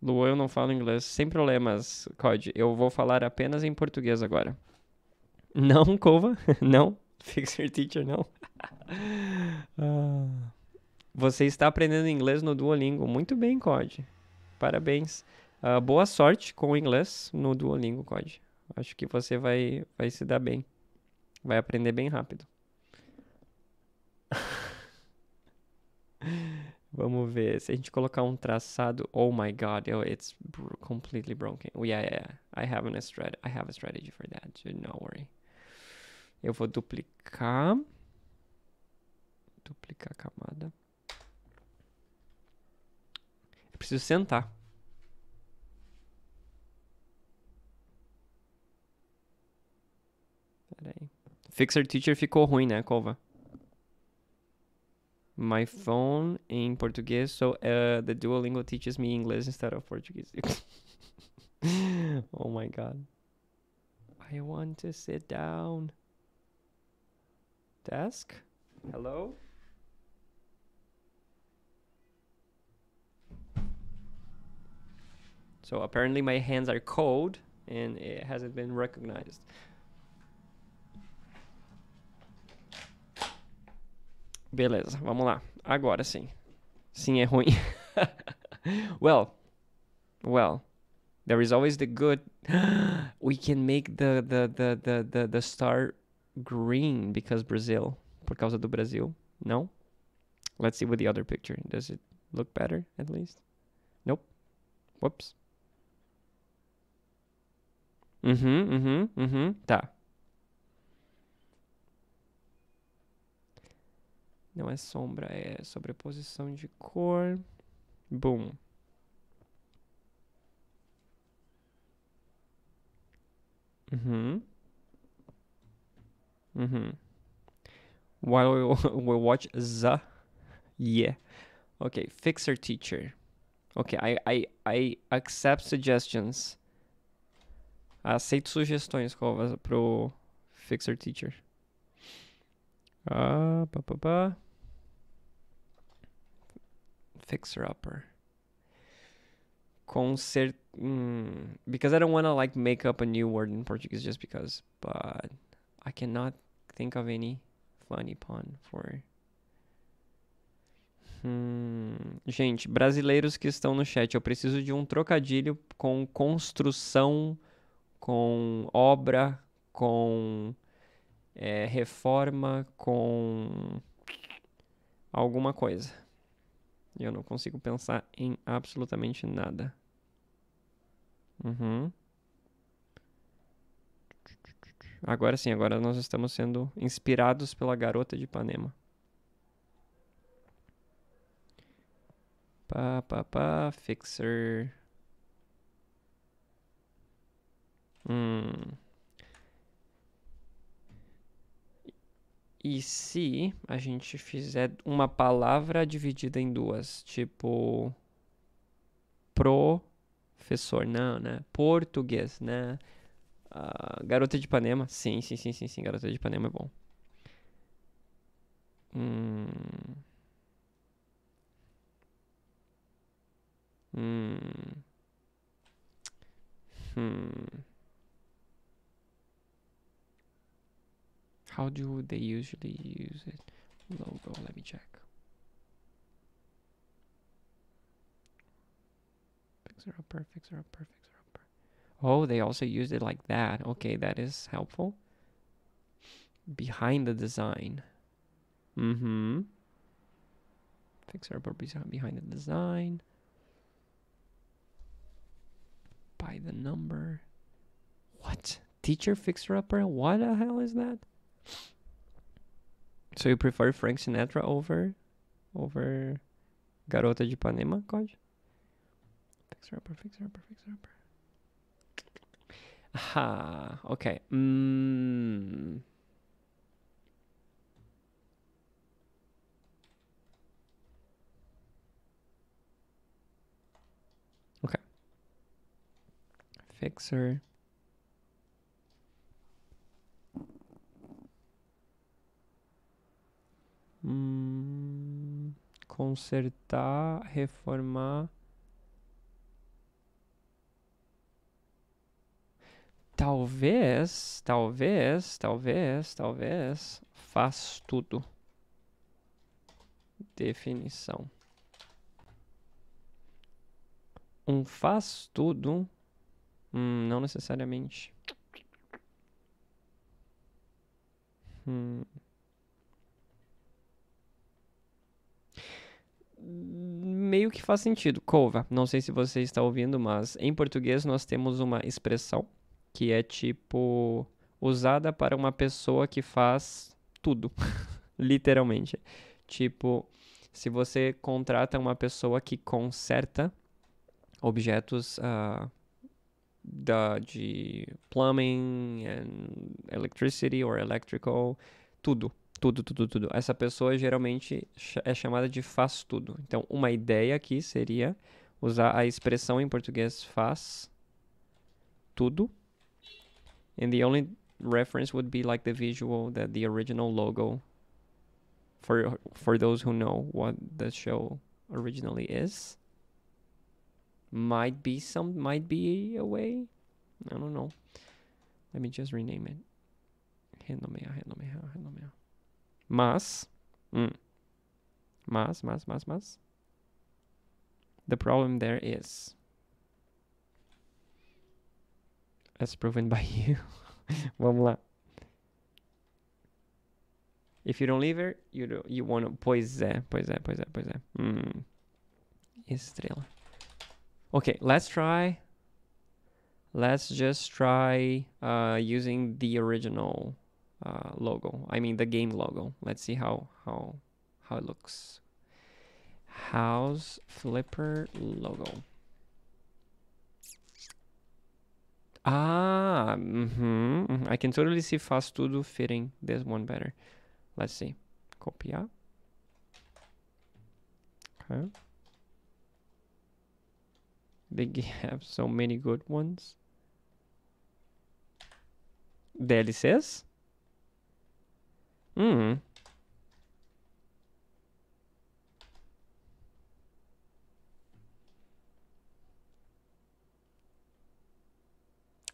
Luan, eu não falo inglês. Sem problemas, Cod. Eu vou falar apenas em português agora. Não, Cova. Não. Fix your teacher, não. Ah. Você está aprendendo inglês no Duolingo. Muito bem, Cod. Parabéns. Ah, boa sorte com o inglês no Duolingo, Cod. Acho que você vai, vai se dar bem. Vai aprender bem rápido. Vamos ver. Se a gente colocar um traçado. Oh my god, it's completely broken. Oh, yeah, yeah, I have, an strat I have a strategy for that. So don't worry. Eu vou duplicar. Duplicar a camada. Eu preciso sentar. Pera aí. Fixer Teacher ficou ruim, né, Cova? my phone in Portuguese, so uh, the Duolingo teaches me English instead of Portuguese. oh my god. I want to sit down. Desk? Hello? So apparently my hands are cold and it hasn't been recognized. Beleza, vamos lá. Agora sim. Sim, é ruim. well, well, there is always the good. We can make the, the, the, the, the, the star green because Brazil. Por causa do Brasil. No? Let's see with the other picture. Does it look better at least? Nope. Whoops. Uhum, uhum, uhum. Tá. Não é sombra, é sobreposição de cor. Boom. Uhum. Uhum. While we watch the yeah. Okay, fixer teacher. Okay, I I I accept suggestions. Aceito sugestões, Covas, pro fixer teacher. Ah, pá, pá, pá. Fixer upper. Concert. Mm, hum, because I don't want to like make up a new word in Portuguese just because. But I cannot think of any funny pun for. Hum, gente, brasileiros que estão no chat, eu preciso de um trocadilho com construção, com obra, com é, reforma com alguma coisa. E eu não consigo pensar em absolutamente nada. Uhum. Agora sim, agora nós estamos sendo inspirados pela garota de Ipanema. Pá, pá, pá, fixer. Hum. E se a gente fizer uma palavra dividida em duas, tipo professor, não, né, né? Português, né? Uh, garota de Ipanema, sim, sim, sim, sim, sim, garota de Ipanema é bom. Hum. Hum. Hum. How do they usually use it? Logo, let me check. Fixer upper, fixer upper, fixer upper. Oh, they also use it like that. Okay, that is helpful. Behind the design. Mm-hmm. Fixer upper behind the design. By the number. What? Teacher fixer upper? What the hell is that? So you prefer Frank Sinatra over over Garota de Ipanema, God? Fixer upper, fixer upper, fixer upper. Ah, okay. Mm. Okay. Fixer. Hum, consertar, reformar. Talvez, talvez, talvez, talvez. Faz tudo. Definição. Um faz tudo. Hum, não necessariamente. Hum. meio que faz sentido. Cova, não sei se você está ouvindo, mas em português nós temos uma expressão que é tipo usada para uma pessoa que faz tudo, literalmente. Tipo, se você contrata uma pessoa que conserta objetos uh, da, de plumbing and electricity or electrical, tudo tudo, tudo, tudo. Essa pessoa geralmente é chamada de faz tudo. Então, uma ideia aqui seria usar a expressão em português faz tudo. And the only reference would be like the visual that the original logo for for those who know what the show originally is might be some might be a way I don't know let me just rename it renomear renomear renomear Mas, mm, mas, mas, mas, mas, the problem there is, as proven by you, If you don't leave her, you do, you want to. poise, poise, poise. é, Mm. Estrela. Okay, let's try. Let's just try uh, using the original uh, logo. I mean the game logo. Let's see how how how it looks. House Flipper logo. Ah, mm -hmm, mm -hmm. I can totally see Fast Tudo fitting this one better. Let's see. Copia. Okay. They have so many good ones. DLCs? Hmm.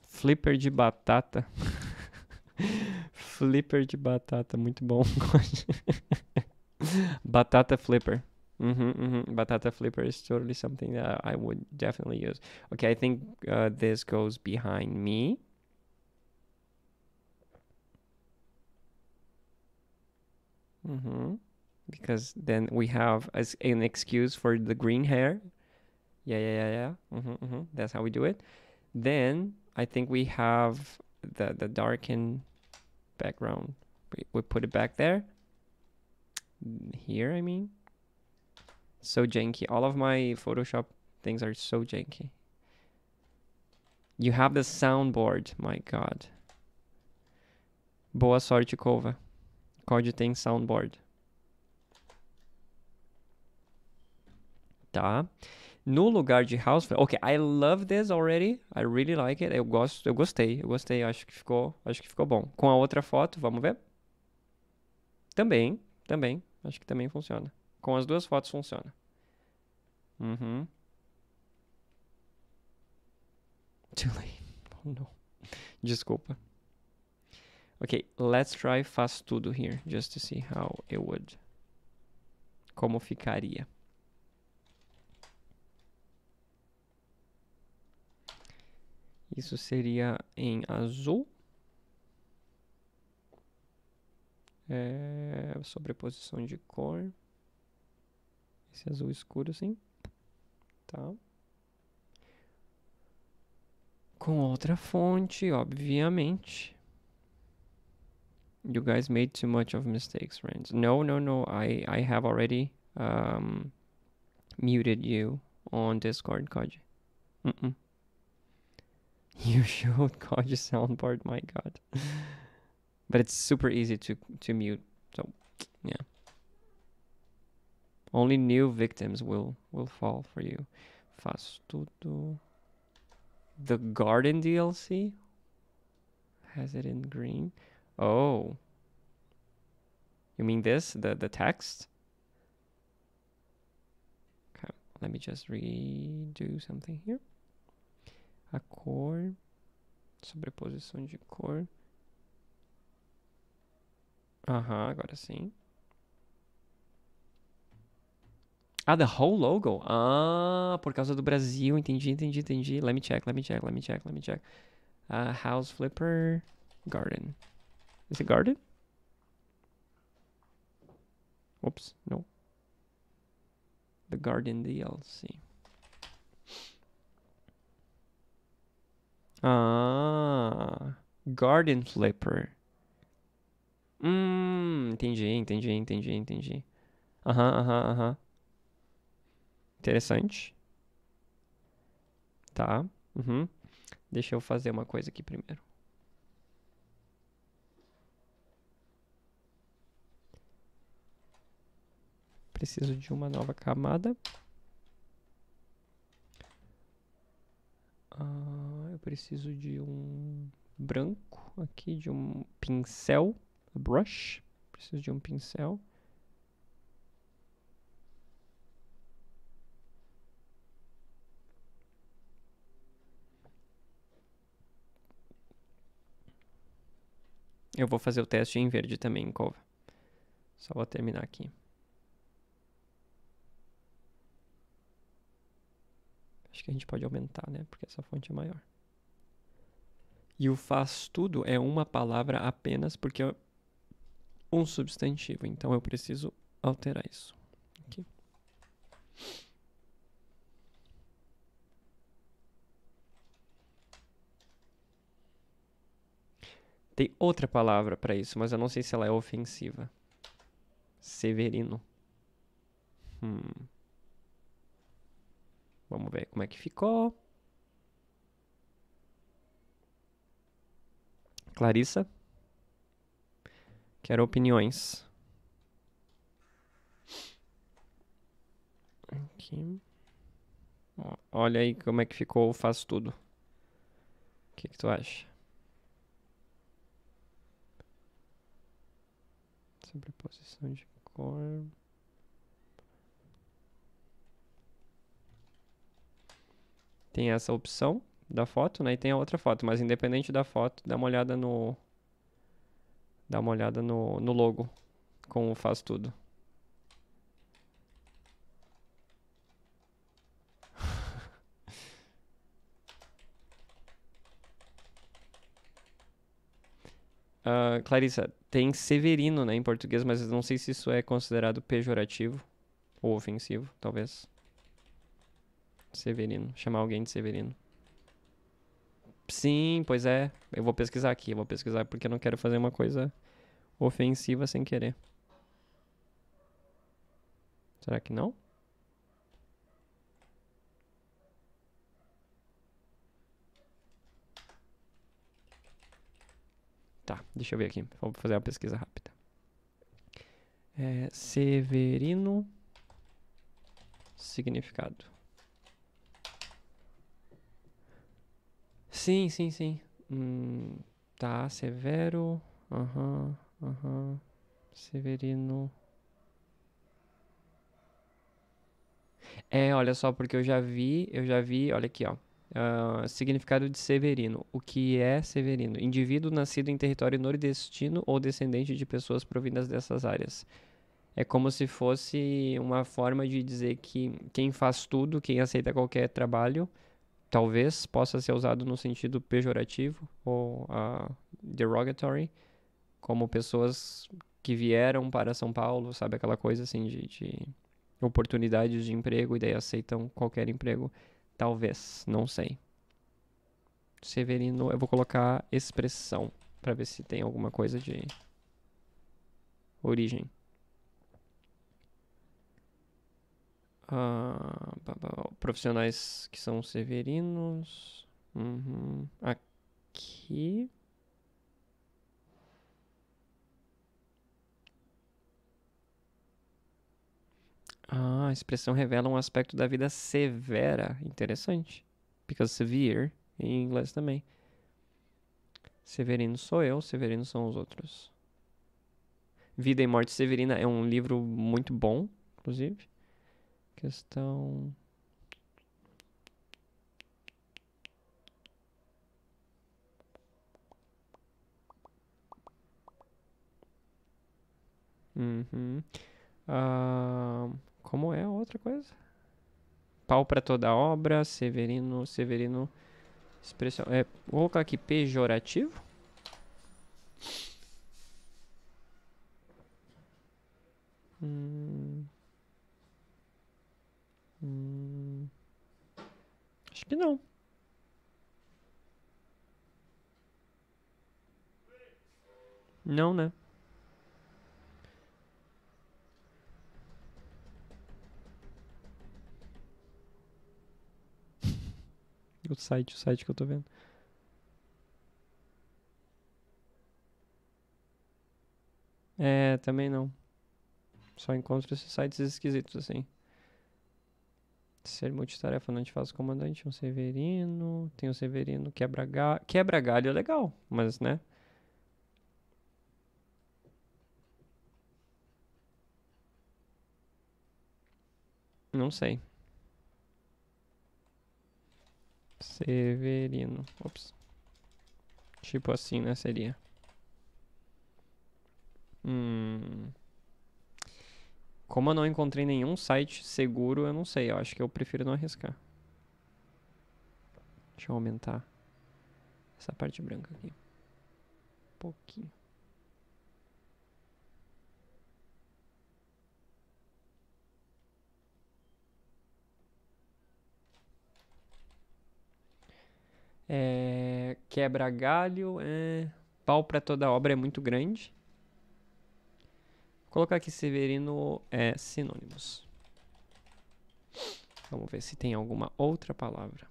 Flipper de batata. flipper de batata, muito bom. batata flipper. Mm-hmm, mm-hmm. Batata flipper is totally something that I would definitely use. Okay, I think uh, this goes behind me. Mm-hmm. Because then we have as an excuse for the green hair. Yeah, yeah, yeah, yeah. Mm-hmm, mm-hmm. That's how we do it. Then I think we have the the darkened background. We, we put it back there. Here, I mean. So janky. All of my Photoshop things are so janky. You have the soundboard. My God. Boa sorte, Kova. COD tem soundboard. Tá? No lugar de Housefly. Ok, I love this already. I really like it. Eu gosto, eu gostei, eu gostei. Acho que ficou, acho que ficou bom. Com a outra foto, vamos ver. Também, também. Acho que também funciona. Com as duas fotos funciona. Uhum. Too late. Oh, não. Desculpa. Ok, let's try faz tudo here, just to see how it would. Como ficaria. Isso seria em azul. É, sobreposição de cor. Esse azul escuro, assim. Tá. Com outra fonte, obviamente. you guys made too much of mistakes, friends. No, no, no. I I have already um, muted you on Discord, Kaji. Mm -mm. You showed Kaji soundboard. My God. but it's super easy to to mute. So yeah. Only new victims will will fall for you. Fastuto. The garden DLC has it in green. Oh. You mean this, the, the text? Okay, let me just redo something here. A cor, sobreposição de cor. Aham, uh -huh, agora sim. Ah, the whole logo? Ah, por causa do Brasil. Entendi, entendi, entendi. Let me check, let me check, let me check, let me check. Uh, house flipper garden. Is it guarded? Whoops, no. The Garden DLC. Ah, Garden Flipper. Hum, entendi, entendi, entendi, entendi. Aham, aham, aham. Interessante. Tá, uhum. Deixa eu fazer uma coisa aqui primeiro. preciso de uma nova camada. Ah, eu preciso de um branco aqui, de um pincel, brush. Preciso de um pincel. Eu vou fazer o teste em verde também em cova. Só vou terminar aqui. Acho que a gente pode aumentar, né? Porque essa fonte é maior. E o faz tudo é uma palavra apenas porque é um substantivo. Então eu preciso alterar isso. Aqui. Tem outra palavra para isso, mas eu não sei se ela é ofensiva. Severino. Hum. Vamos ver como é que ficou. Clarissa. Quero opiniões. Aqui. olha aí como é que ficou, faz tudo. O que, que tu acha? Sobreposição de cor. Tem essa opção da foto, né? E tem a outra foto, mas independente da foto, dá uma olhada no dá uma olhada no, no logo como faz tudo. uh, Clarissa, tem Severino né, em português, mas não sei se isso é considerado pejorativo ou ofensivo, talvez. Severino. Chamar alguém de Severino. Sim, pois é. Eu vou pesquisar aqui. Eu vou pesquisar porque eu não quero fazer uma coisa ofensiva sem querer. Será que não? Tá, deixa eu ver aqui. Vou fazer uma pesquisa rápida. É, Severino. Significado. Sim, sim, sim. Hum, tá, Severo. Aham, aham. Severino. É, olha só, porque eu já vi, eu já vi, olha aqui, ó. Ah, significado de Severino. O que é Severino? Indivíduo nascido em território nordestino ou descendente de pessoas provindas dessas áreas. É como se fosse uma forma de dizer que quem faz tudo, quem aceita qualquer trabalho, talvez possa ser usado no sentido pejorativo ou uh, derogatory, como pessoas que vieram para São Paulo, sabe aquela coisa assim de, de oportunidades de emprego e daí aceitam qualquer emprego. Talvez, não sei. Severino, eu vou colocar expressão para ver se tem alguma coisa de origem. Ah, profissionais que são severinos. Uhum. Aqui. Ah, a expressão revela um aspecto da vida severa. Interessante. Because severe, em inglês também. Severino sou eu, Severino são os outros. Vida e Morte Severina é um livro muito bom, inclusive. Questão. Uhum. Uh, como é a outra coisa? Pau para toda obra, Severino, Severino, expressão. É, vou colocar aqui pejorativo. Hum. Hum, acho que não. Não, né? O site, o site que eu tô vendo. É, também não. Só encontro esses sites esquisitos assim. Ser multitarefa não te faz comandante, um Severino. Tem o um Severino, quebra galho. Quebra galho é legal, mas né? Não sei. Severino. Ops. Tipo assim, né? Seria. Hum. Como eu não encontrei nenhum site seguro, eu não sei. Eu acho que eu prefiro não arriscar. Deixa eu aumentar essa parte branca aqui. Um pouquinho. É, quebra galho, é, pau para toda obra é muito grande colocar aqui Severino é sinônimos. Vamos ver se tem alguma outra palavra.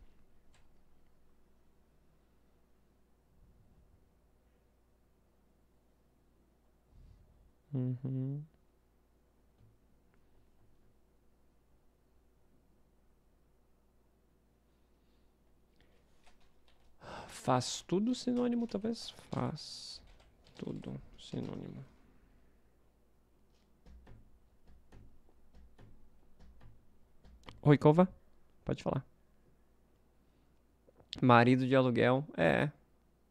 Uhum. Faz tudo sinônimo, talvez? Faz tudo sinônimo. Roikova, pode falar. Marido de aluguel, é.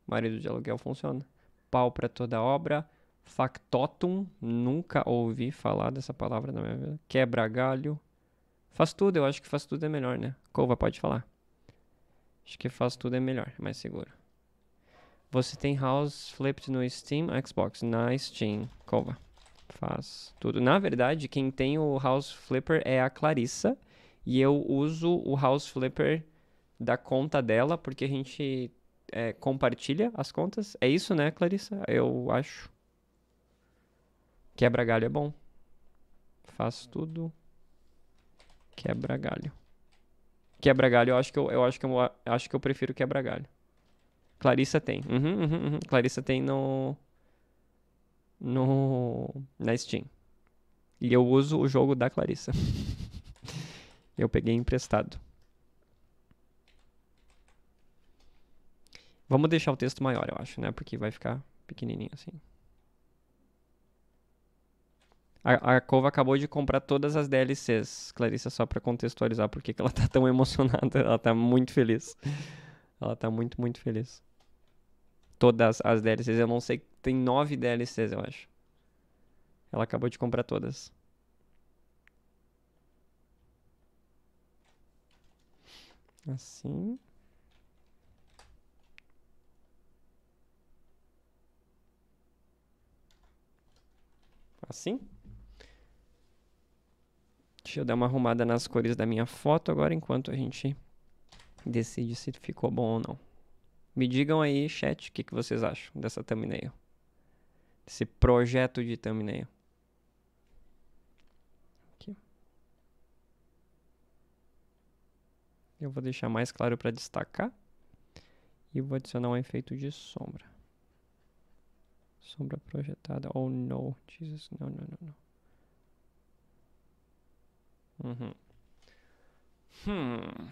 Marido de aluguel funciona. Pau pra toda obra. Factotum, nunca ouvi falar dessa palavra na minha vida. Quebra galho. Faz tudo, eu acho que faz tudo é melhor, né? Cova, pode falar. Acho que faz tudo é melhor, mais seguro. Você tem House Flipped no Steam, Xbox, na Steam. Cova. Faz tudo. Na verdade, quem tem o House Flipper é a Clarissa. E eu uso o House Flipper da conta dela, porque a gente é, compartilha as contas. É isso, né, Clarissa? Eu acho. Quebra galho é bom. Faz tudo. Quebra galho. Quebra galho, eu acho que eu, eu acho que eu, eu acho que eu prefiro quebra galho. Clarissa tem. Uhum, uhum, uhum. Clarissa tem no no na Steam. E eu uso o jogo da Clarissa. Eu peguei emprestado. Vamos deixar o texto maior, eu acho, né? Porque vai ficar pequenininho assim. A, a Cova acabou de comprar todas as DLCs. Clarissa, só para contextualizar por que ela tá tão emocionada. Ela tá muito feliz. Ela tá muito, muito feliz. Todas as DLCs. Eu não sei, tem nove DLCs, eu acho. Ela acabou de comprar todas. Assim. Assim. Deixa eu dar uma arrumada nas cores da minha foto agora enquanto a gente decide se ficou bom ou não. Me digam aí, chat, o que, que vocês acham dessa thumbnail. Desse projeto de thumbnail. Eu vou deixar mais claro para destacar. E vou adicionar um efeito de sombra. Sombra projetada. Oh no, Jesus, não, não, não, não. Uhum. Hmm.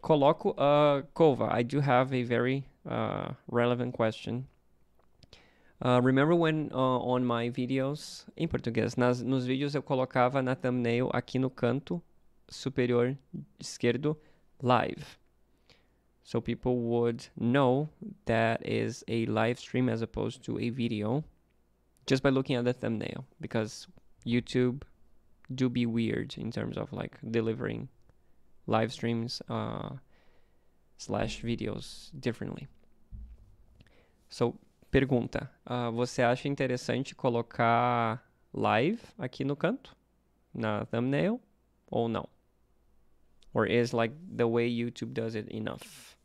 Coloco a uh, Kova. I do have a very uh, relevant question. Uh, remember when uh, on my videos, em português, nas, nos vídeos eu colocava na thumbnail aqui no canto superior esquerdo live. So people would know that is a live stream as opposed to a video just by looking at the thumbnail because YouTube do be weird in terms of like delivering live streams uh, slash videos differently. So, pergunta: uh, você acha interessante colocar live aqui no canto, na thumbnail, ou não? or is like the way YouTube does it enough?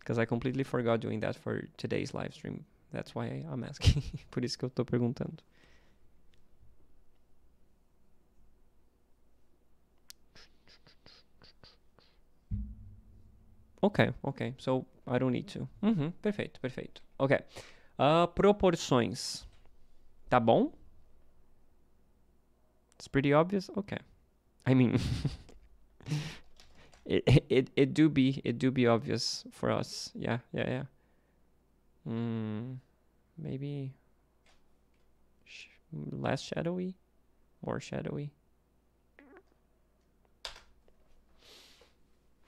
Because I completely forgot doing that for today's live stream. That's why I'm asking. Por isso que eu estou perguntando. Ok, ok. So I don't need to. Uhum, perfeito, perfeito. Ok. Uh, proporções. Tá bom? It's pretty obvious? Ok. I mean, it, it it do be it do be obvious for us. Yeah, yeah, yeah. Mm, maybe sh less shadowy, more shadowy.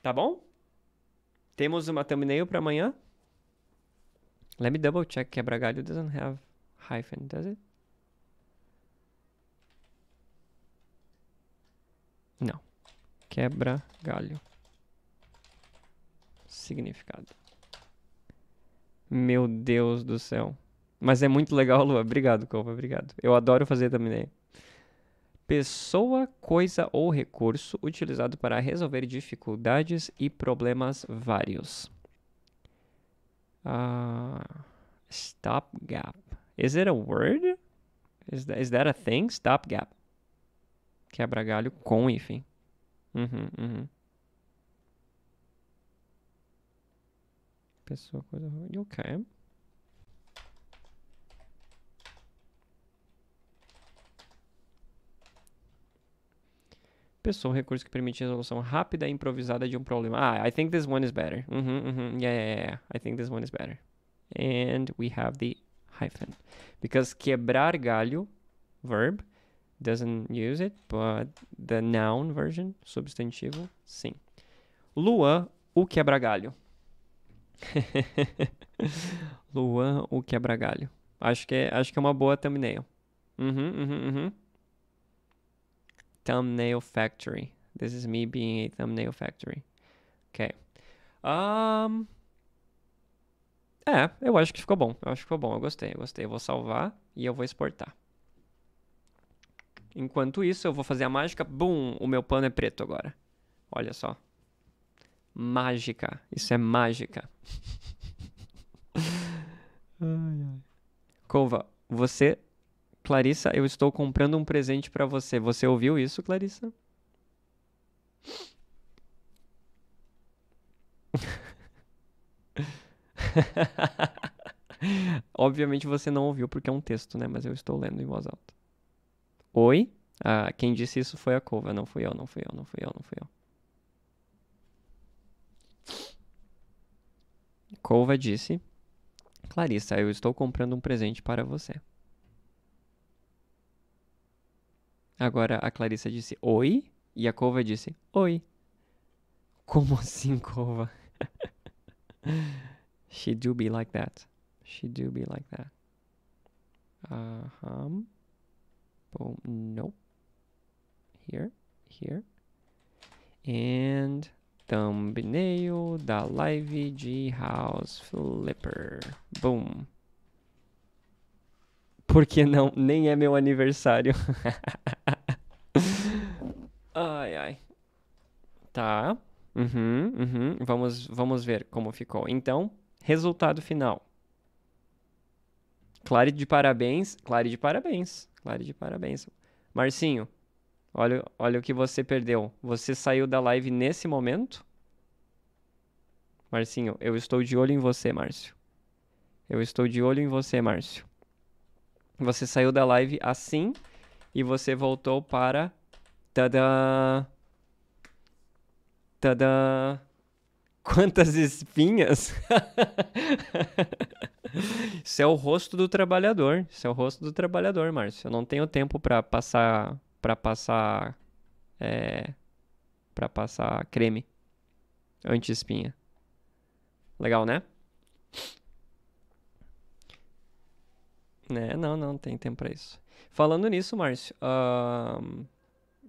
Tá bom? Temos uma thumbnail para amanhã. Let me double check. Quebra galho doesn't have hyphen, does it? Não. Quebra galho. Significado. Meu Deus do céu. Mas é muito legal, Lua. Obrigado, Cova. Obrigado. Eu adoro fazer também. Né? Pessoa, coisa ou recurso utilizado para resolver dificuldades e problemas vários. Uh, stopgap. Is it a word? Is that, is that a thing? Stopgap. Quebra galho com hífen. Uhum, uhum. Pessoa, coisa. Ok. Pessoa, um recurso que permite a resolução rápida e improvisada de um problema. Ah, I think this one is better. Uhum, uhum. Yeah, yeah, yeah. I think this one is better. And we have the hyphen. Because quebrar galho, verb, doesn't use it, but the noun version, substantivo, sim. Luan, o quebra-galho. Luan, o quebra-galho. Acho que, é, acho que é uma boa thumbnail. Uhum, uhum, uhum. Thumbnail factory. This is me being a thumbnail factory. Ok. Um... É, eu acho que ficou bom. Eu acho que ficou bom. Eu gostei, eu gostei. Eu vou salvar e eu vou exportar. Enquanto isso, eu vou fazer a mágica. Bum! O meu pano é preto agora. Olha só. Mágica. Isso é mágica. Cova, você. Clarissa, eu estou comprando um presente para você. Você ouviu isso, Clarissa? Obviamente você não ouviu porque é um texto, né? Mas eu estou lendo em voz alta. Oi? Ah, quem disse isso foi a Cova. Não fui eu, não fui eu, não fui eu, não fui eu. Cova disse: Clarissa, eu estou comprando um presente para você. Agora a Clarissa disse oi e a Cova disse oi. Como assim, Cova? She do be like that. She do be like that. Aham. Uh -huh. Oh, no. Here, here. And thumbnail da live de House Flipper. Boom. Porque não, nem é meu aniversário. ai, ai. Tá. Uhum, uhum. Vamos, vamos ver como ficou. Então, resultado final. Clare de parabéns, Clare de parabéns. Lari de parabéns. Marcinho, olha, olha o que você perdeu. Você saiu da live nesse momento? Marcinho, eu estou de olho em você, Márcio. Eu estou de olho em você, Márcio. Você saiu da live assim e você voltou para. Tadã! Tadã! Quantas espinhas? Isso é o rosto do trabalhador. Isso é o rosto do trabalhador, Márcio. Eu não tenho tempo para passar. para passar. É, para passar creme anti-espinha. Legal, né? Né, não, não tem tempo para isso. Falando nisso, Márcio, uh,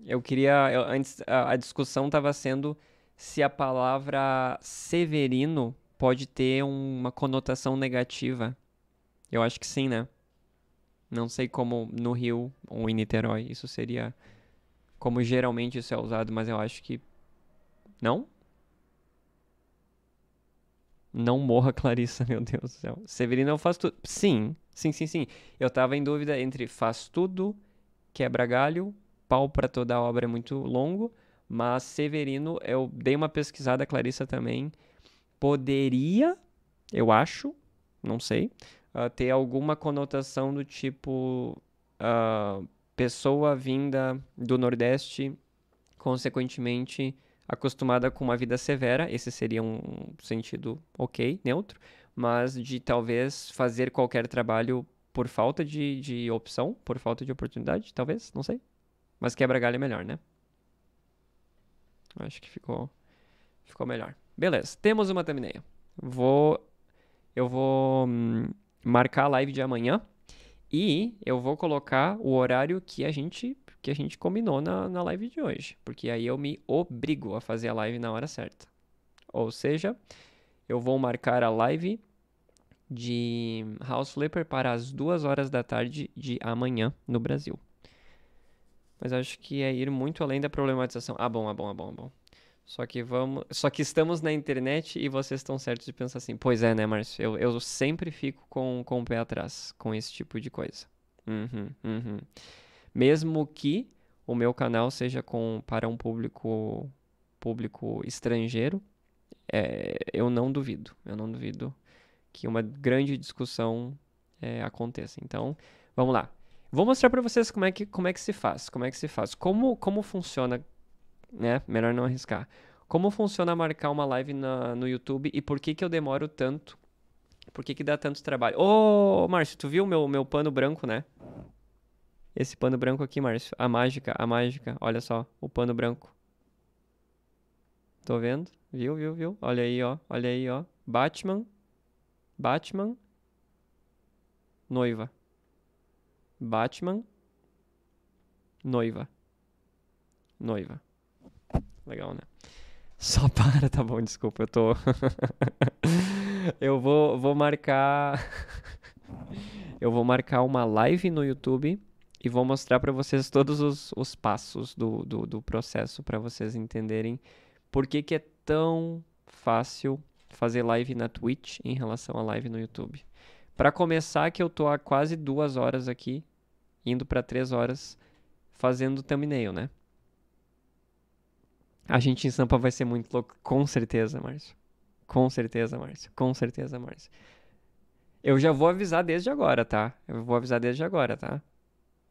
eu queria. Eu, antes, a, a discussão estava sendo se a palavra severino pode ter uma conotação negativa. Eu acho que sim, né? Não sei como no Rio ou em Niterói isso seria. Como geralmente isso é usado, mas eu acho que. Não? Não morra, Clarissa, meu Deus do céu. Severino, eu faço tudo. Sim, sim, sim, sim. Eu tava em dúvida entre faz tudo, quebra galho, pau para toda a obra é muito longo, mas Severino, eu dei uma pesquisada, Clarissa também poderia, eu acho, não sei, uh, ter alguma conotação do tipo uh, pessoa vinda do Nordeste, consequentemente acostumada com uma vida severa, esse seria um sentido ok, neutro, mas de talvez fazer qualquer trabalho por falta de, de opção, por falta de oportunidade, talvez, não sei. Mas quebra galho é melhor, né? Acho que ficou, ficou melhor. Beleza, temos uma thumbnail. Vou, eu vou hum, marcar a live de amanhã e eu vou colocar o horário que a gente que a gente combinou na, na live de hoje, porque aí eu me obrigo a fazer a live na hora certa. Ou seja, eu vou marcar a live de House Flipper para as duas horas da tarde de amanhã no Brasil. Mas acho que é ir muito além da problematização. Ah, bom, ah, bom, ah, bom, ah, bom. Só que vamos, só que estamos na internet e vocês estão certos de pensar assim. Pois é, né, Márcio? Eu, eu sempre fico com, com o pé atrás com esse tipo de coisa. Uhum, uhum. Mesmo que o meu canal seja com para um público público estrangeiro, é, eu não duvido. Eu não duvido que uma grande discussão é, aconteça. Então, vamos lá. Vou mostrar para vocês como é que como é que se faz, como é que se faz, como como funciona né? Melhor não arriscar. Como funciona marcar uma live na, no YouTube e por que, que eu demoro tanto? Por que, que dá tanto trabalho? Ô, oh, Márcio, tu viu meu, meu pano branco, né? Esse pano branco aqui, Márcio. A mágica, a mágica. Olha só, o pano branco. Tô vendo? Viu, viu, viu? Olha aí, ó. Olha aí, ó. Batman. Batman. Noiva. Batman. Noiva. Noiva. Legal, né? Só para, tá bom, desculpa, eu tô. eu vou, vou marcar. eu vou marcar uma live no YouTube e vou mostrar para vocês todos os, os passos do, do, do processo para vocês entenderem por que, que é tão fácil fazer live na Twitch em relação à live no YouTube. Para começar, que eu tô há quase duas horas aqui, indo para três horas, fazendo thumbnail, né? A gente em Sampa vai ser muito louco, com certeza, Márcio. Com certeza, Márcio. Com certeza, Márcio. Eu já vou avisar desde agora, tá? Eu vou avisar desde agora, tá?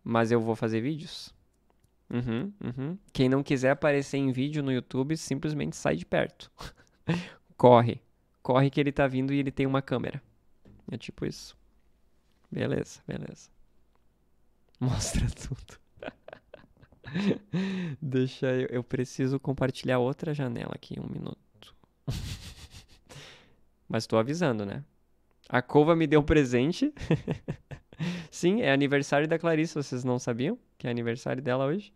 Mas eu vou fazer vídeos. Uhum, uhum. Quem não quiser aparecer em vídeo no YouTube, simplesmente sai de perto. corre. Corre que ele tá vindo e ele tem uma câmera. É tipo isso. Beleza, beleza. Mostra tudo. Deixa eu. Eu preciso compartilhar outra janela aqui, um minuto. Mas tô avisando, né? A Cova me deu presente. Sim, é aniversário da Clarice, vocês não sabiam que é aniversário dela hoje?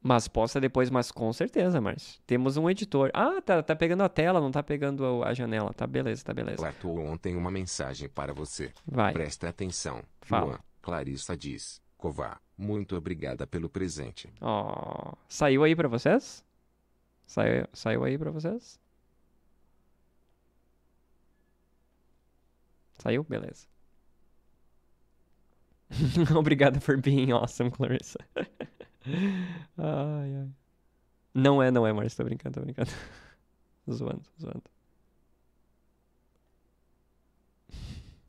Mas posta depois, mas com certeza, Márcio. Temos um editor. Ah, tá, tá pegando a tela, não tá pegando a janela. Tá beleza, tá beleza. Latou ontem uma mensagem para você. Vai. Presta atenção. Fala. Luan, Clarissa diz: Cová, muito obrigada pelo presente. Ó, oh, saiu aí para vocês? Saiu, saiu aí para vocês? Saiu? Beleza. Obrigada por being awesome, Clarissa. ai, ai. Não é, não é, Marcia, Tô brincando, tô brincando. zoando, zoando.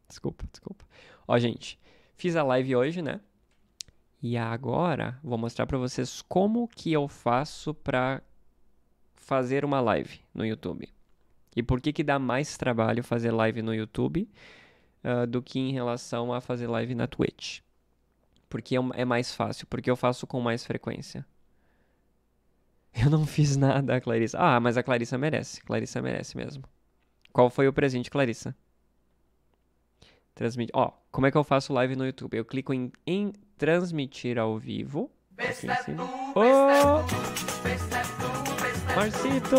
Desculpa, desculpa. Ó, gente. Fiz a live hoje, né? E agora vou mostrar para vocês como que eu faço para fazer uma live no YouTube. E por que que dá mais trabalho fazer live no YouTube uh, do que em relação a fazer live na Twitch? Porque é, é mais fácil, porque eu faço com mais frequência. Eu não fiz nada, Clarissa. Ah, mas a Clarissa merece. Clarissa merece mesmo. Qual foi o presente, Clarissa? Transmitir. Ó, como é que eu faço live no YouTube? Eu clico em, em transmitir ao vivo. Aqui em cima. Oh! Marcito!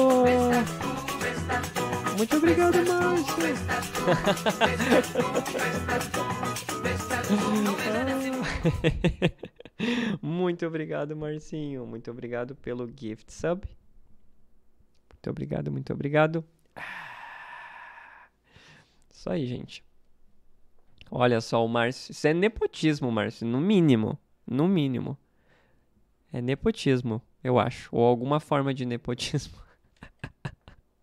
Muito obrigado, Márcio! Muito obrigado, Marcinho. Muito obrigado pelo gift sub. Muito obrigado, muito obrigado. Isso ah. aí, gente. Olha só, o Márcio. Isso é nepotismo, Márcio. No mínimo. No mínimo. É nepotismo, eu acho. Ou alguma forma de nepotismo.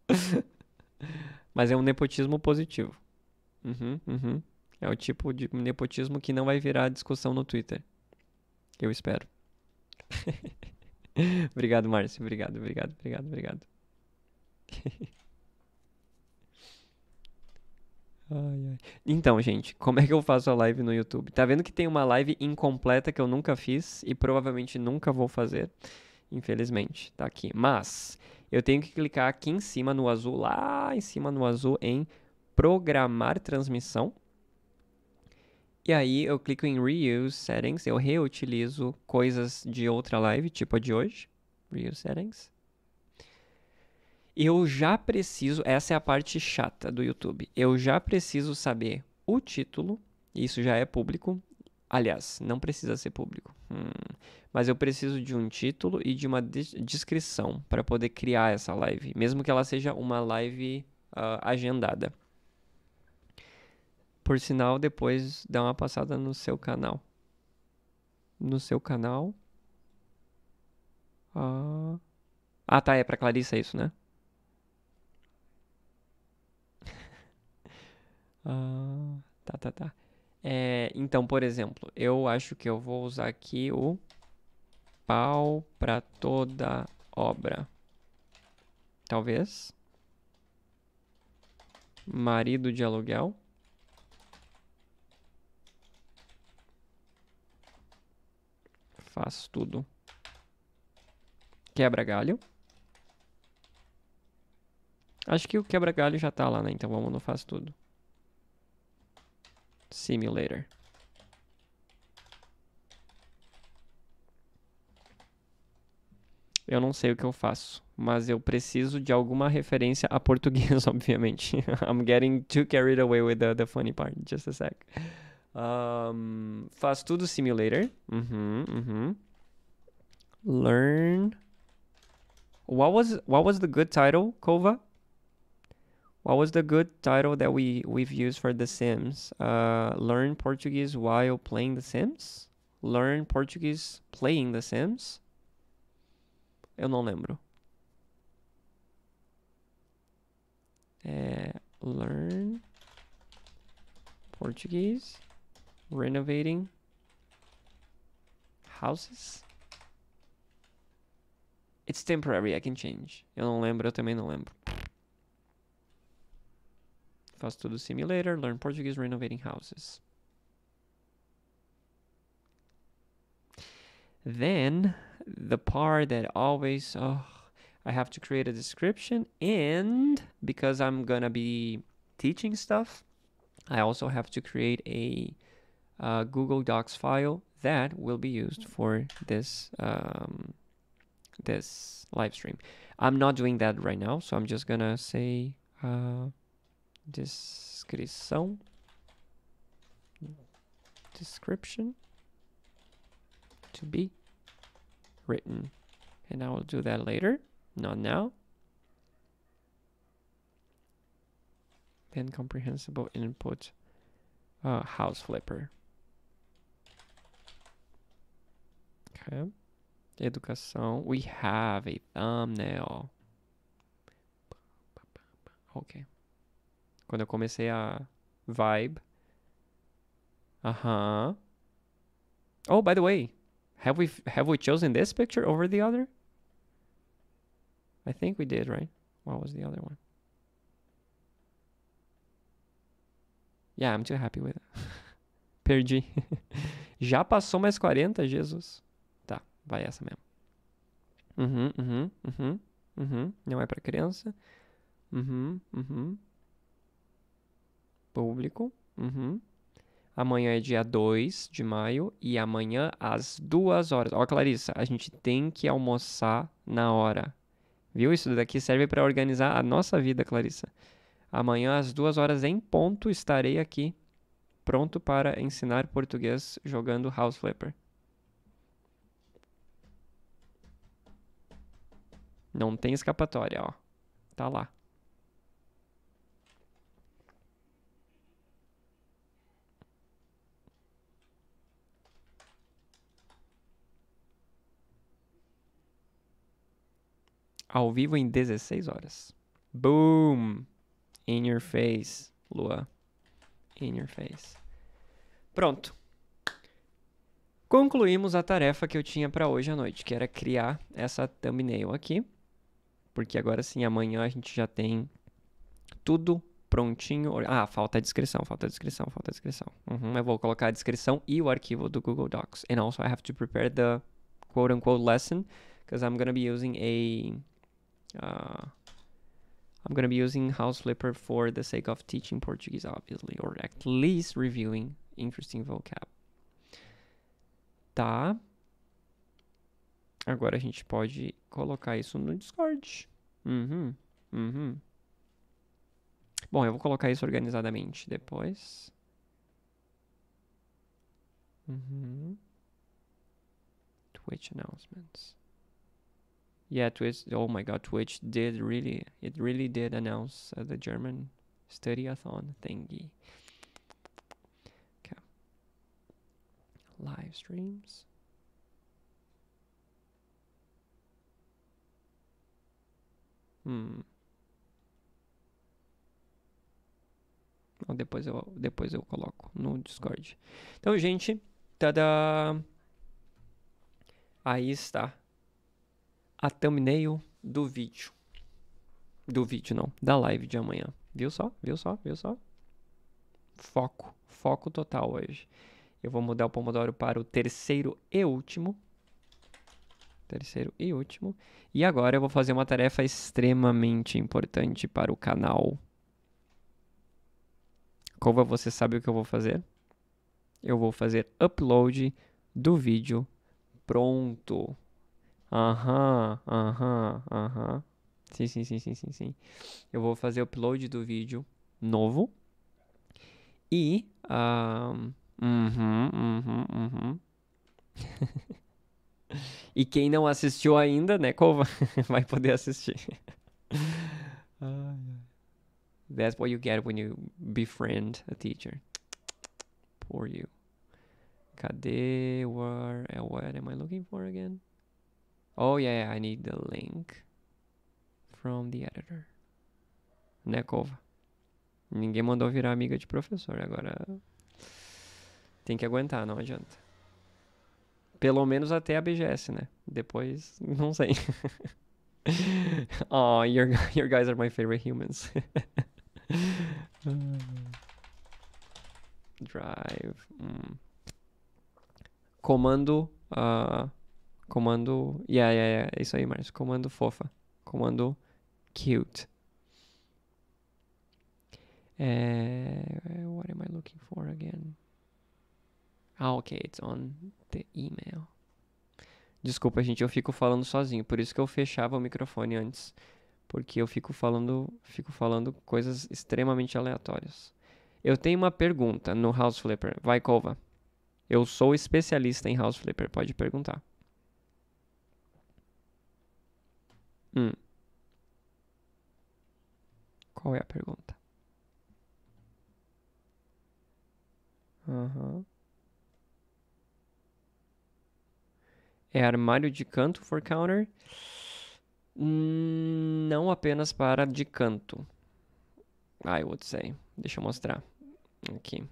Mas é um nepotismo positivo. Uhum, uhum. É o tipo de nepotismo que não vai virar discussão no Twitter. Eu espero. obrigado, Márcio. Obrigado, obrigado, obrigado, obrigado. Ai, ai. Então, gente, como é que eu faço a live no YouTube? Tá vendo que tem uma live incompleta que eu nunca fiz e provavelmente nunca vou fazer, infelizmente, tá aqui. Mas eu tenho que clicar aqui em cima no azul, lá em cima no azul em programar transmissão. E aí eu clico em reuse settings, eu reutilizo coisas de outra live, tipo a de hoje, reuse settings eu já preciso, essa é a parte chata do YouTube. Eu já preciso saber o título, isso já é público. Aliás, não precisa ser público. Hum, mas eu preciso de um título e de uma de descrição para poder criar essa live, mesmo que ela seja uma live uh, agendada. Por sinal, depois dá uma passada no seu canal. No seu canal. Ah, ah tá, é para Clarissa isso, né? Ah, tá, tá, tá. É, então, por exemplo, eu acho que eu vou usar aqui o pau para toda obra. Talvez. Marido de aluguel. Faz tudo. Quebra galho. Acho que o quebra galho já tá lá, né? Então vamos no faz tudo. Simulator. Eu não sei o que eu faço, mas eu preciso de alguma referência a português, obviamente. I'm getting too carried away with the, the funny part. Just a sec. Um, faz tudo simulator. Uhum, uhum. Learn. What was what was the good title, Kova? what was the good title that we we've used for the sims uh, learn portuguese while playing the sims learn portuguese playing the sims eu não lembro learn portuguese renovating houses it's temporary i can change eu não lembro eu também não lembro Fast to the Simulator, Learn Portuguese Renovating Houses. Then the part that always, oh, I have to create a description and because I'm gonna be teaching stuff, I also have to create a uh, Google Docs file that will be used for this um, this live stream. I'm not doing that right now, so I'm just gonna say uh, Descrição. Description. To be written. And I will do that later, not now. Then comprehensible input uh, house flipper. Okay. education. We have a thumbnail. Okay. Quando eu comecei a vibe. Aham. Uh -huh. Oh, by the way, have we have we chosen this picture over the other? I think we did, right? What was the other one? Yeah, I'm too happy with it. Perdi. Já passou mais 40, Jesus. Tá, vai essa mesmo. Uhum, uhum, uhum, uhum. Não é para criança. Uhum, uhum. Público. Uhum. Amanhã é dia 2 de maio e amanhã às 2 horas. Ó, Clarissa, a gente tem que almoçar na hora. Viu? Isso daqui serve para organizar a nossa vida, Clarissa. Amanhã às 2 horas em ponto estarei aqui, pronto para ensinar português jogando House Flipper. Não tem escapatória, ó. Tá lá. ao vivo em 16 horas. Boom! In your face, Lua. In your face. Pronto. Concluímos a tarefa que eu tinha para hoje à noite, que era criar essa thumbnail aqui. Porque agora sim, amanhã a gente já tem tudo prontinho. Ah, falta a descrição, falta a descrição, falta a descrição. Uhum, eu vou colocar a descrição e o arquivo do Google Docs. And also I have to prepare the quote-unquote lesson, because I'm going to be using a Uh, I'm gonna be using House Flipper for the sake of teaching Portuguese, obviously, or at least reviewing interesting vocab. Tá. Agora a gente pode colocar isso no Discord. Uhum, uhum. Bom, eu vou colocar isso organizadamente depois. Uhum. Twitch announcements. yeah, Twitch. Oh my God, Twitch did really. It really did announce uh, the German studyathon thingy. Okay. Live streams. Hmm. Hum. Oh, depois eu, depois eu coloco no Discord. Então, gente, tada! Aí está a thumbnail do vídeo. Do vídeo não, da live de amanhã. Viu só? Viu só? Viu só? Foco, foco total hoje. Eu vou mudar o Pomodoro para o terceiro e último. Terceiro e último. E agora eu vou fazer uma tarefa extremamente importante para o canal. Cova, você sabe o que eu vou fazer? Eu vou fazer upload do vídeo pronto. Aham, aham, aham. Sim, sim, sim, sim, sim, sim. Eu vou fazer o upload do vídeo novo. E. Um, uhum, uhum, uhum. e quem não assistiu ainda, né, Cova, vai poder assistir. That's what you get when you befriend a teacher. Poor you. Cadê? Where, where é am I looking for again? Oh yeah, I need the link from the editor. Né, Cova? Ninguém mandou virar amiga de professor, agora tem que aguentar, não adianta. Pelo menos até a BGS, né? Depois, não sei. oh, your, your guys are my favorite humans. Drive. Hum. Comando. Uh, Comando. Yeah, yeah, yeah. É isso aí, Márcio. Comando fofa. Comando cute. É... What am I looking for again? Ah, ok. It's on the email. Desculpa, gente. Eu fico falando sozinho. Por isso que eu fechava o microfone antes. Porque eu fico falando, fico falando coisas extremamente aleatórias. Eu tenho uma pergunta no House Flipper. Vai, Cova. Eu sou especialista em House Flipper. Pode perguntar. Hum. Qual é a pergunta? É armário de canto for counter? Hum, não apenas para de canto. I would say. Deixa eu mostrar. Aqui.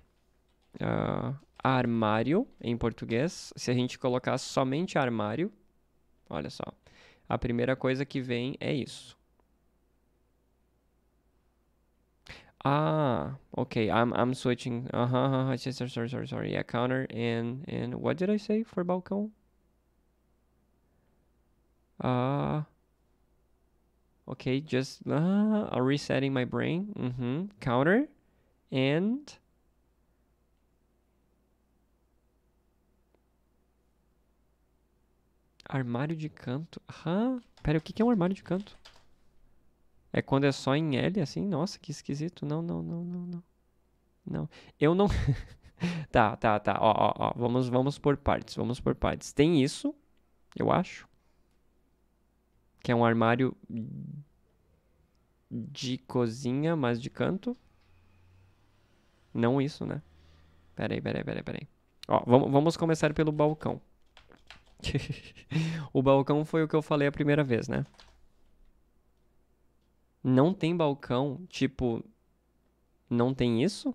Ah, armário, em português. Se a gente colocar somente armário, olha só a primeira coisa que vem é isso. Ah, ok I'm I'm switching. Uh huh. Uh -huh. Sorry, sorry, sorry, sorry. Yeah, counter and and what did I say for balcão? Uh Okay, just uh, resetting my brain. mm Counter and Armário de canto. Ah, pera, o que, que é um armário de canto? É quando é só em L, assim? Nossa, que esquisito. Não, não, não, não, não. Não. Eu não... tá, tá, tá. Ó, ó, ó. Vamos, vamos por partes, vamos por partes. Tem isso, eu acho. Que é um armário de cozinha, mas de canto. Não isso, né? Peraí, peraí, peraí, peraí. Ó, vamos, vamos começar pelo balcão. o balcão foi o que eu falei a primeira vez, né? Não tem balcão, tipo, não tem isso?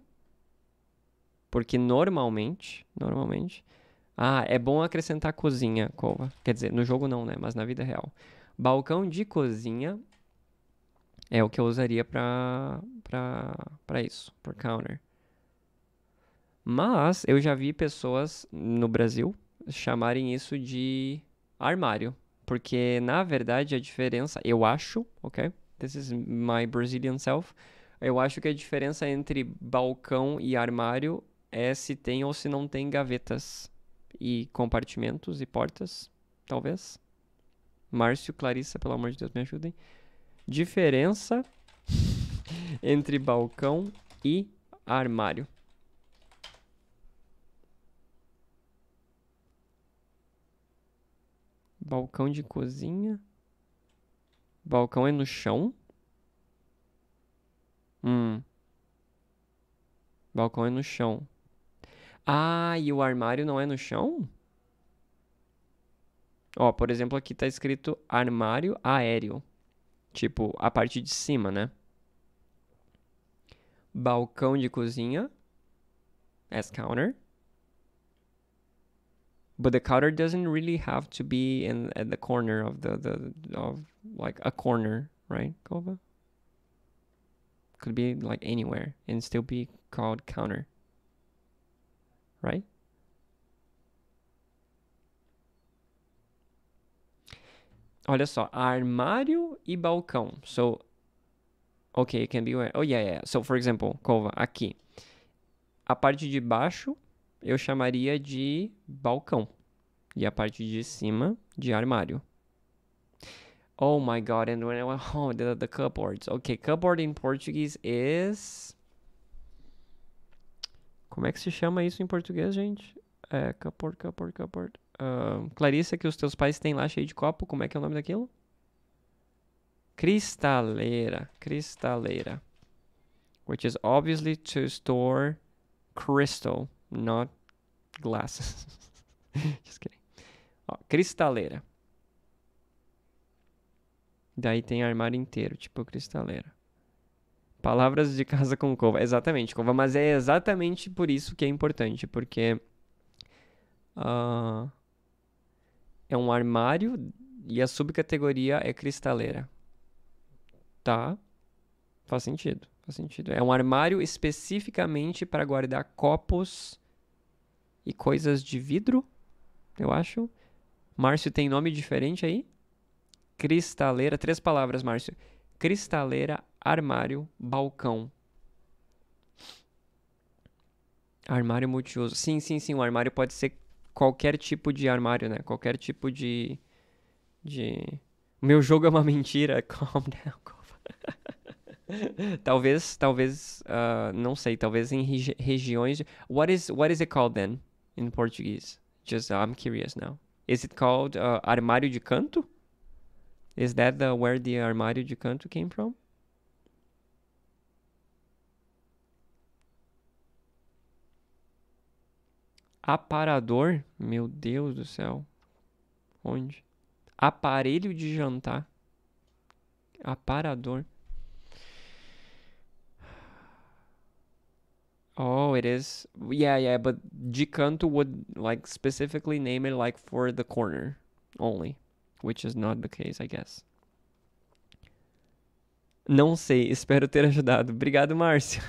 Porque normalmente, normalmente, ah, é bom acrescentar cozinha, cova. Quer dizer, no jogo não, né? Mas na vida real. Balcão de cozinha é o que eu usaria pra, pra, pra isso, por counter. Mas eu já vi pessoas no Brasil, chamarem isso de armário. Porque, na verdade, a diferença, eu acho, ok? This is my Brazilian self. Eu acho que a diferença entre balcão e armário é se tem ou se não tem gavetas e compartimentos e portas, talvez. Márcio, Clarissa, pelo amor de Deus, me ajudem. Diferença entre balcão e armário. Balcão de cozinha. Balcão é no chão? Hum. Balcão é no chão. Ah, e o armário não é no chão? Ó, por exemplo, aqui tá escrito armário aéreo. Tipo, a parte de cima, né? Balcão de cozinha. S counter. but the cutter doesn't really have to be in at the corner of the the of like a corner, right, Kova? Could be like anywhere and still be called counter. Right? Olha só, armário e balcão. So, okay, it can be where. Oh yeah, yeah. So, for example, Kova, aqui. A parte de baixo eu chamaria de balcão. E a parte de cima de armário. Oh my god, and when I went home, the, the cupboards. Ok, cupboard in Portuguese is. Como é que se chama isso em português, gente? É, cupboard, cupboard, cupboard. Uh, Clarissa, que os teus pais têm lá cheio de copo, como é que é o nome daquilo? Cristaleira, cristaleira. Which is obviously to store crystal not glasses. Just kidding. Ó, cristaleira. Daí tem armário inteiro, tipo cristaleira. Palavras de casa com cova. Exatamente, cova. Mas é exatamente por isso que é importante, porque uh, é um armário e a subcategoria é cristaleira. Tá? Faz sentido. Faz sentido. É um armário especificamente para guardar copos e coisas de vidro, eu acho. Márcio tem nome diferente aí? Cristaleira, três palavras, Márcio. Cristaleira, armário, balcão. Armário multiuso. Sim, sim, sim. O armário pode ser qualquer tipo de armário, né? Qualquer tipo de. de... Meu jogo é uma mentira. Calm down. Né? talvez, talvez, uh, não sei, talvez em regi regiões. What is, what is it called then? in Portuguese? Just I'm curious now. Is it called uh, armário de canto? Is that the, where the armário de canto came from? Aparador? Meu Deus do céu. Onde? Aparelho de jantar. Aparador. Oh, it is. Yeah, yeah, but Gicanto would like specifically name it like for the corner only, which is not the case, I guess. Não sei, espero ter ajudado. Obrigado, Márcio.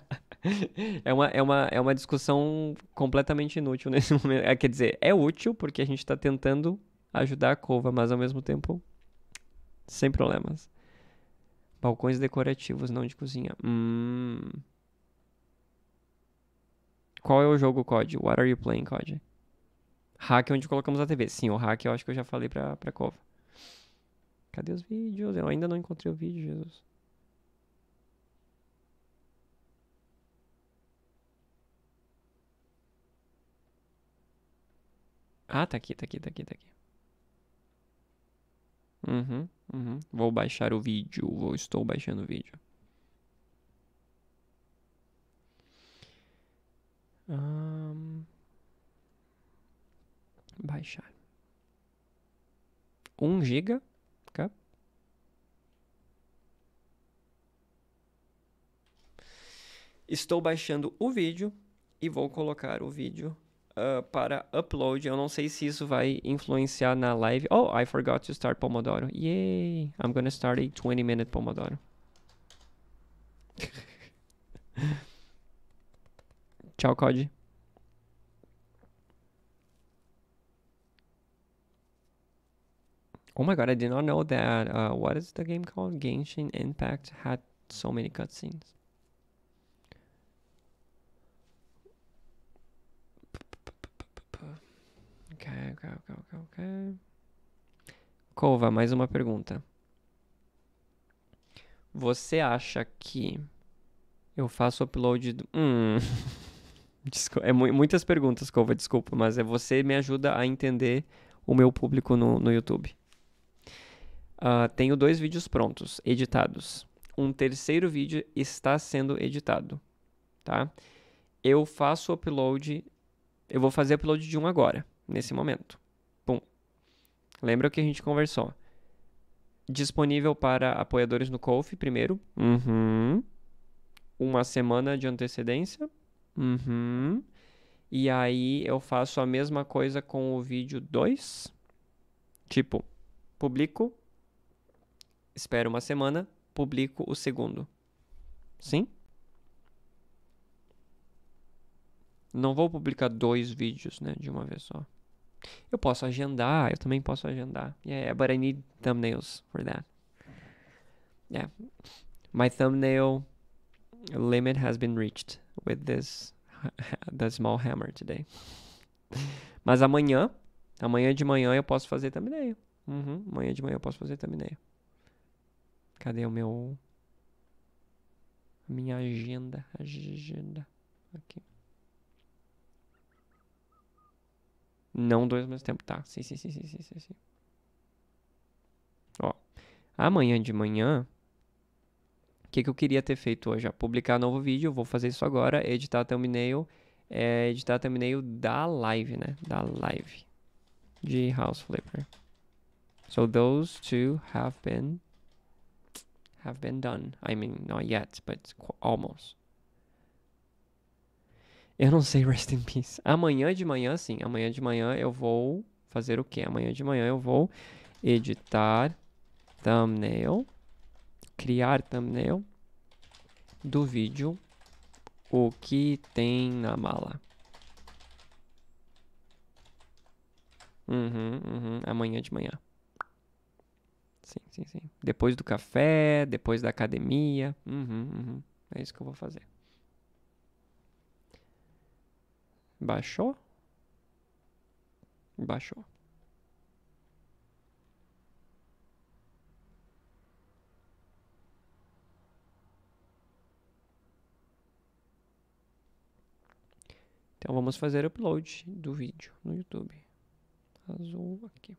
é, uma, é, uma, é uma discussão completamente inútil nesse momento. É, quer dizer, é útil porque a gente está tentando ajudar a cova, mas ao mesmo tempo, sem problemas. Balcões decorativos, não de cozinha. Hum. Qual é o jogo COD? What are you playing COD? Hack é onde colocamos a TV. Sim, o hack eu acho que eu já falei pra, pra cova. Cadê os vídeos? Eu ainda não encontrei o vídeo, Jesus. Ah, tá aqui, tá aqui, tá aqui, tá aqui. Uhum, uhum. Vou baixar o vídeo. Vou, estou baixando o vídeo. Um, baixar. 1 giga. Okay. Estou baixando o vídeo e vou colocar o vídeo uh, para upload. Eu não sei se isso vai influenciar na live. Oh, I forgot to start Pomodoro. Yay! I'm gonna start a 20 minute Pomodoro. Tchau, COD. Oh my god, I did not know that. Uh, what is the game called? Genshin Impact had so many cutscenes. Okay, okay, okay, okay, okay. Cova, mais uma pergunta. Você acha que eu faço upload do. Hum. é mu muitas perguntas, Cova, desculpa, mas é você me ajuda a entender o meu público no, no YouTube. Uh, tenho dois vídeos prontos, editados. Um terceiro vídeo está sendo editado, tá? Eu faço upload, eu vou fazer upload de um agora, nesse momento. Pum. Lembra o que a gente conversou? Disponível para apoiadores no Coffee primeiro. Uhum. Uma semana de antecedência. Uhum. E aí eu faço a mesma coisa com o vídeo 2. Tipo, publico, espero uma semana, publico o segundo. Sim? Não vou publicar dois vídeos, né, de uma vez só. Eu posso agendar, eu também posso agendar. Yeah, but I need thumbnails for that. Yeah. My thumbnail limit has been reached with this the small hammer today. Mas amanhã, amanhã de manhã eu posso fazer thumbnail. Uhum, amanhã de manhã eu posso fazer thumbnail. Cadê o meu minha agenda, agenda aqui. Não dois ao mesmo tempo, tá? Sim, sim, sim, sim, sim, sim. Ó. Amanhã de manhã que, que eu queria ter feito hoje? publicar novo vídeo, vou fazer isso agora, editar thumbnail, é, editar thumbnail da live, né? Da live de House Flipper. So those two have been have been done. I mean, not yet, but almost. Eu não sei, rest in peace. Amanhã de manhã, sim. Amanhã de manhã eu vou fazer o quê? Amanhã de manhã eu vou editar thumbnail criar thumbnail do vídeo o que tem na mala. Uhum, uhum, amanhã de manhã. Sim, sim, sim. Depois do café, depois da academia. Uhum, uhum. É isso que eu vou fazer. Baixou? Baixou. Então vamos fazer upload do vídeo no YouTube. Azul aqui.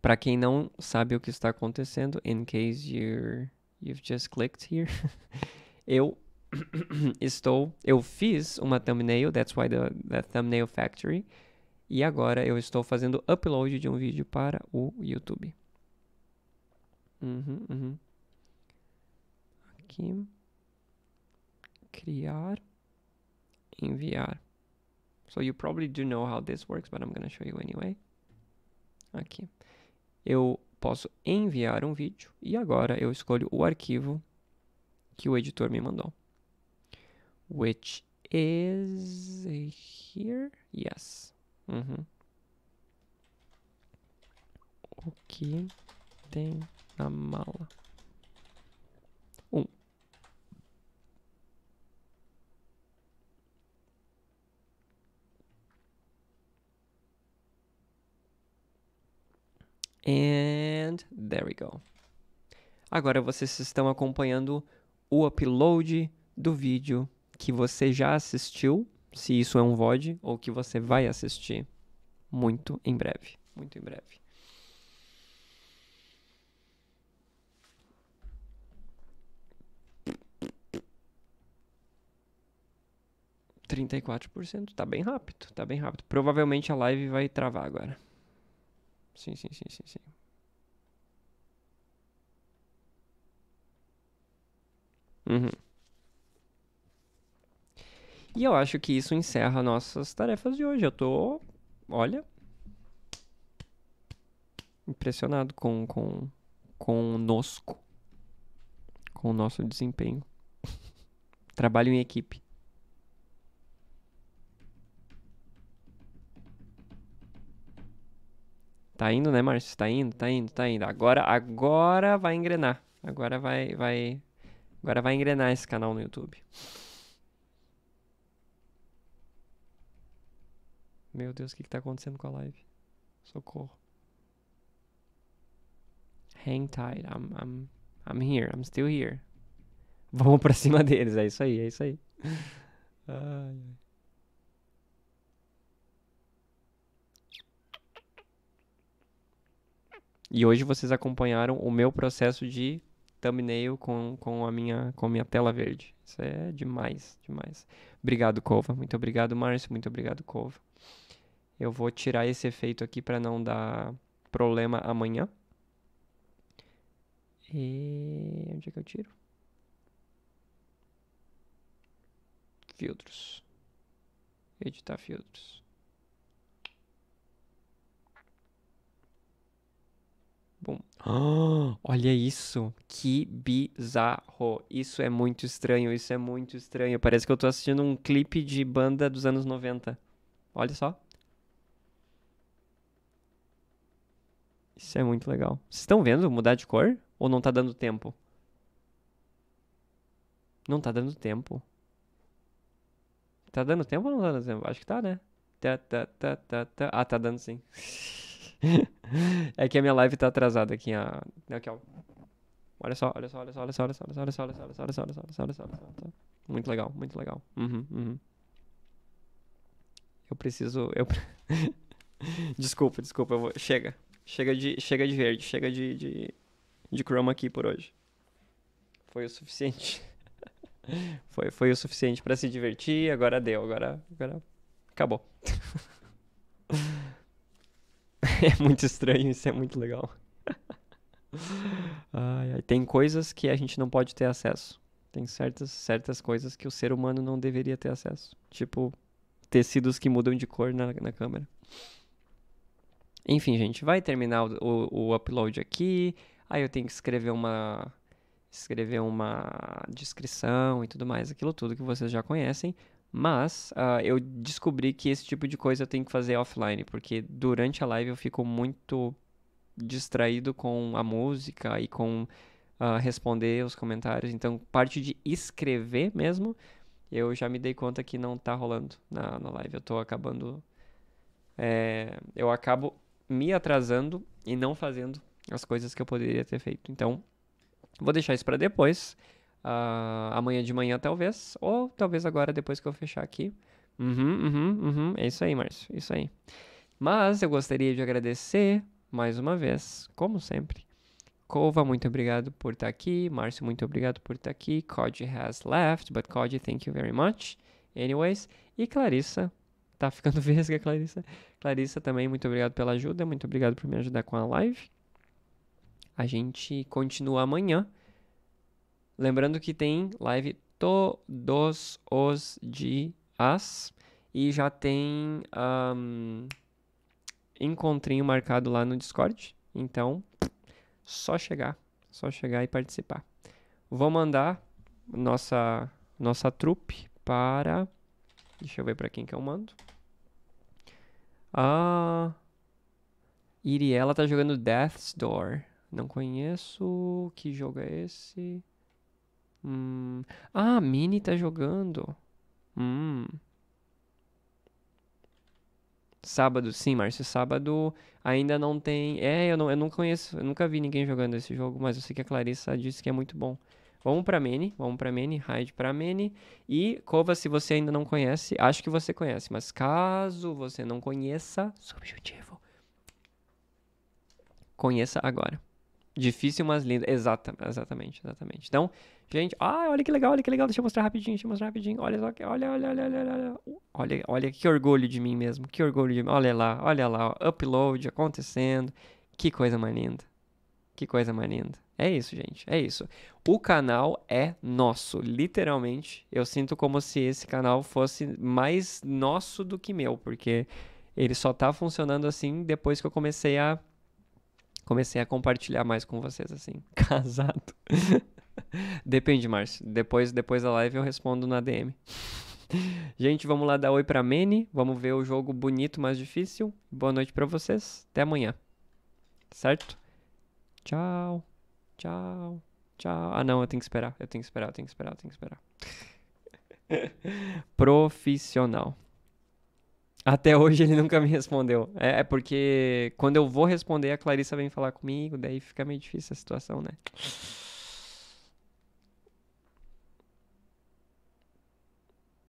Para quem não sabe o que está acontecendo, in case you're, you've just clicked here, eu estou, eu fiz uma thumbnail, that's why the, the thumbnail factory, e agora eu estou fazendo upload de um vídeo para o YouTube. Uhum, uhum aqui, criar, enviar. So you probably do know how this works, but I'm going to show you anyway. Aqui. Eu posso enviar um vídeo e agora eu escolho o arquivo que o editor me mandou. Which is here? Yes. Uhum. O que tem na mala? And there we go. Agora vocês estão acompanhando o upload do vídeo que você já assistiu, se isso é um VOD, ou que você vai assistir muito em breve. Muito em breve. Trinta e quatro por cento, tá bem rápido, tá bem rápido. Provavelmente a live vai travar agora. Sim, sim, sim, sim, sim. Uhum. E eu acho que isso encerra nossas tarefas de hoje. Eu tô, olha, impressionado com com conosco, com o nosso desempenho. Trabalho em equipe. Tá indo, né, Márcio? Tá indo, tá indo, tá indo. Agora, agora vai engrenar. Agora vai, vai, agora vai engrenar esse canal no YouTube. Meu Deus, o que, que tá acontecendo com a live? Socorro. Hang tight. I'm, I'm, I'm here. I'm still here. Vamos pra cima deles. É isso aí, é isso aí. Ai, ai. E hoje vocês acompanharam o meu processo de thumbnail com, com, a, minha, com a minha tela verde. Isso é demais, demais. Obrigado, Cova. Muito obrigado, Márcio. Muito obrigado, Cova. Eu vou tirar esse efeito aqui para não dar problema amanhã. E onde é que eu tiro? Filtros. Editar filtros. Bom. Oh, olha isso, que bizarro. Isso é muito estranho, isso é muito estranho. Parece que eu tô assistindo um clipe de banda dos anos 90. Olha só. Isso é muito legal. Vocês estão vendo mudar de cor? Ou não tá dando tempo? Não tá dando tempo. Tá dando tempo ou não tá dando tempo? Acho que tá, né? Tá, tá, tá, ah, tá dando sim. é que a minha live tá atrasada aqui. Aqui, ó. Olha só, olha só, olha só, olha só, olha só, olha só, olha só, olha só, olha só, olha só, olha só, olha só, olha só. Muito legal, muito legal. Uhum, uhum. Eu preciso. Eu... desculpa, desculpa, eu vou. Chega. Chega de, chega de verde, chega de, de, de chroma aqui por hoje. Foi o suficiente. foi, foi o suficiente para se divertir, agora deu, agora, agora acabou. é muito estranho, isso é muito legal. ai, ai. Tem coisas que a gente não pode ter acesso. Tem certas, certas coisas que o ser humano não deveria ter acesso. Tipo, tecidos que mudam de cor na, na câmera. Enfim, gente, vai terminar o, o, o upload aqui. Aí eu tenho que escrever uma escrever uma descrição e tudo mais, aquilo tudo que vocês já conhecem. Mas uh, eu descobri que esse tipo de coisa eu tenho que fazer offline, porque durante a live eu fico muito distraído com a música e com uh, responder os comentários. Então, parte de escrever mesmo, eu já me dei conta que não tá rolando na, na live. Eu tô acabando. É, eu acabo me atrasando e não fazendo as coisas que eu poderia ter feito. Então, vou deixar isso para depois. Uh, amanhã de manhã, talvez. Ou talvez agora, depois que eu fechar aqui. Uhum, uhum, uhum. É isso aí, Márcio. Isso aí. Mas eu gostaria de agradecer mais uma vez, como sempre. Kova, muito obrigado por estar tá aqui. Márcio, muito obrigado por estar tá aqui. Cody has left, but Cody, thank you very much. Anyways, e Clarissa, tá ficando vesga, Clarissa. Clarissa também, muito obrigado pela ajuda, muito obrigado por me ajudar com a live. A gente continua amanhã Lembrando que tem live todos os dias e já tem um, encontrinho marcado lá no Discord. Então, só chegar, só chegar e participar. Vou mandar nossa nossa trupe para Deixa eu ver para quem que eu mando. Ah, Iriela tá jogando Death's Door. Não conheço. Que jogo é esse? Hum. Ah, a Mini tá jogando. Hum. Sábado, sim, Márcio. Sábado ainda não tem. É, eu não, eu não conheço, eu nunca vi ninguém jogando esse jogo, mas eu sei que a Clarissa disse que é muito bom. Vamos pra Mene, vamos pra Mene, Raid pra Mene. E Cova, se você ainda não conhece, acho que você conhece, mas caso você não conheça, subjuntivo. Conheça agora. Difícil, mas linda. Exata, exatamente, exatamente. Então, ah, olha que legal, olha que legal, deixa eu mostrar rapidinho, deixa eu mostrar rapidinho. Olha só olha, olha, olha, olha, olha. Olha, olha que orgulho de mim mesmo, que orgulho de mim. Olha lá, olha lá, ó, upload acontecendo. Que coisa mais linda. Que coisa mais linda. É isso, gente, é isso. O canal é nosso, literalmente. Eu sinto como se esse canal fosse mais nosso do que meu, porque ele só tá funcionando assim depois que eu comecei a comecei a compartilhar mais com vocês assim, casado. Depende, Márcio. Depois, depois da live eu respondo na DM. Gente, vamos lá dar oi pra Manny. Vamos ver o jogo bonito, mais difícil. Boa noite pra vocês. Até amanhã. Certo? Tchau. Tchau. Tchau. Ah, não, eu tenho que esperar. Eu tenho que esperar, eu tenho que esperar, eu tenho que esperar. Profissional. Até hoje ele nunca me respondeu. É, é, porque quando eu vou responder, a Clarissa vem falar comigo, daí fica meio difícil a situação, né?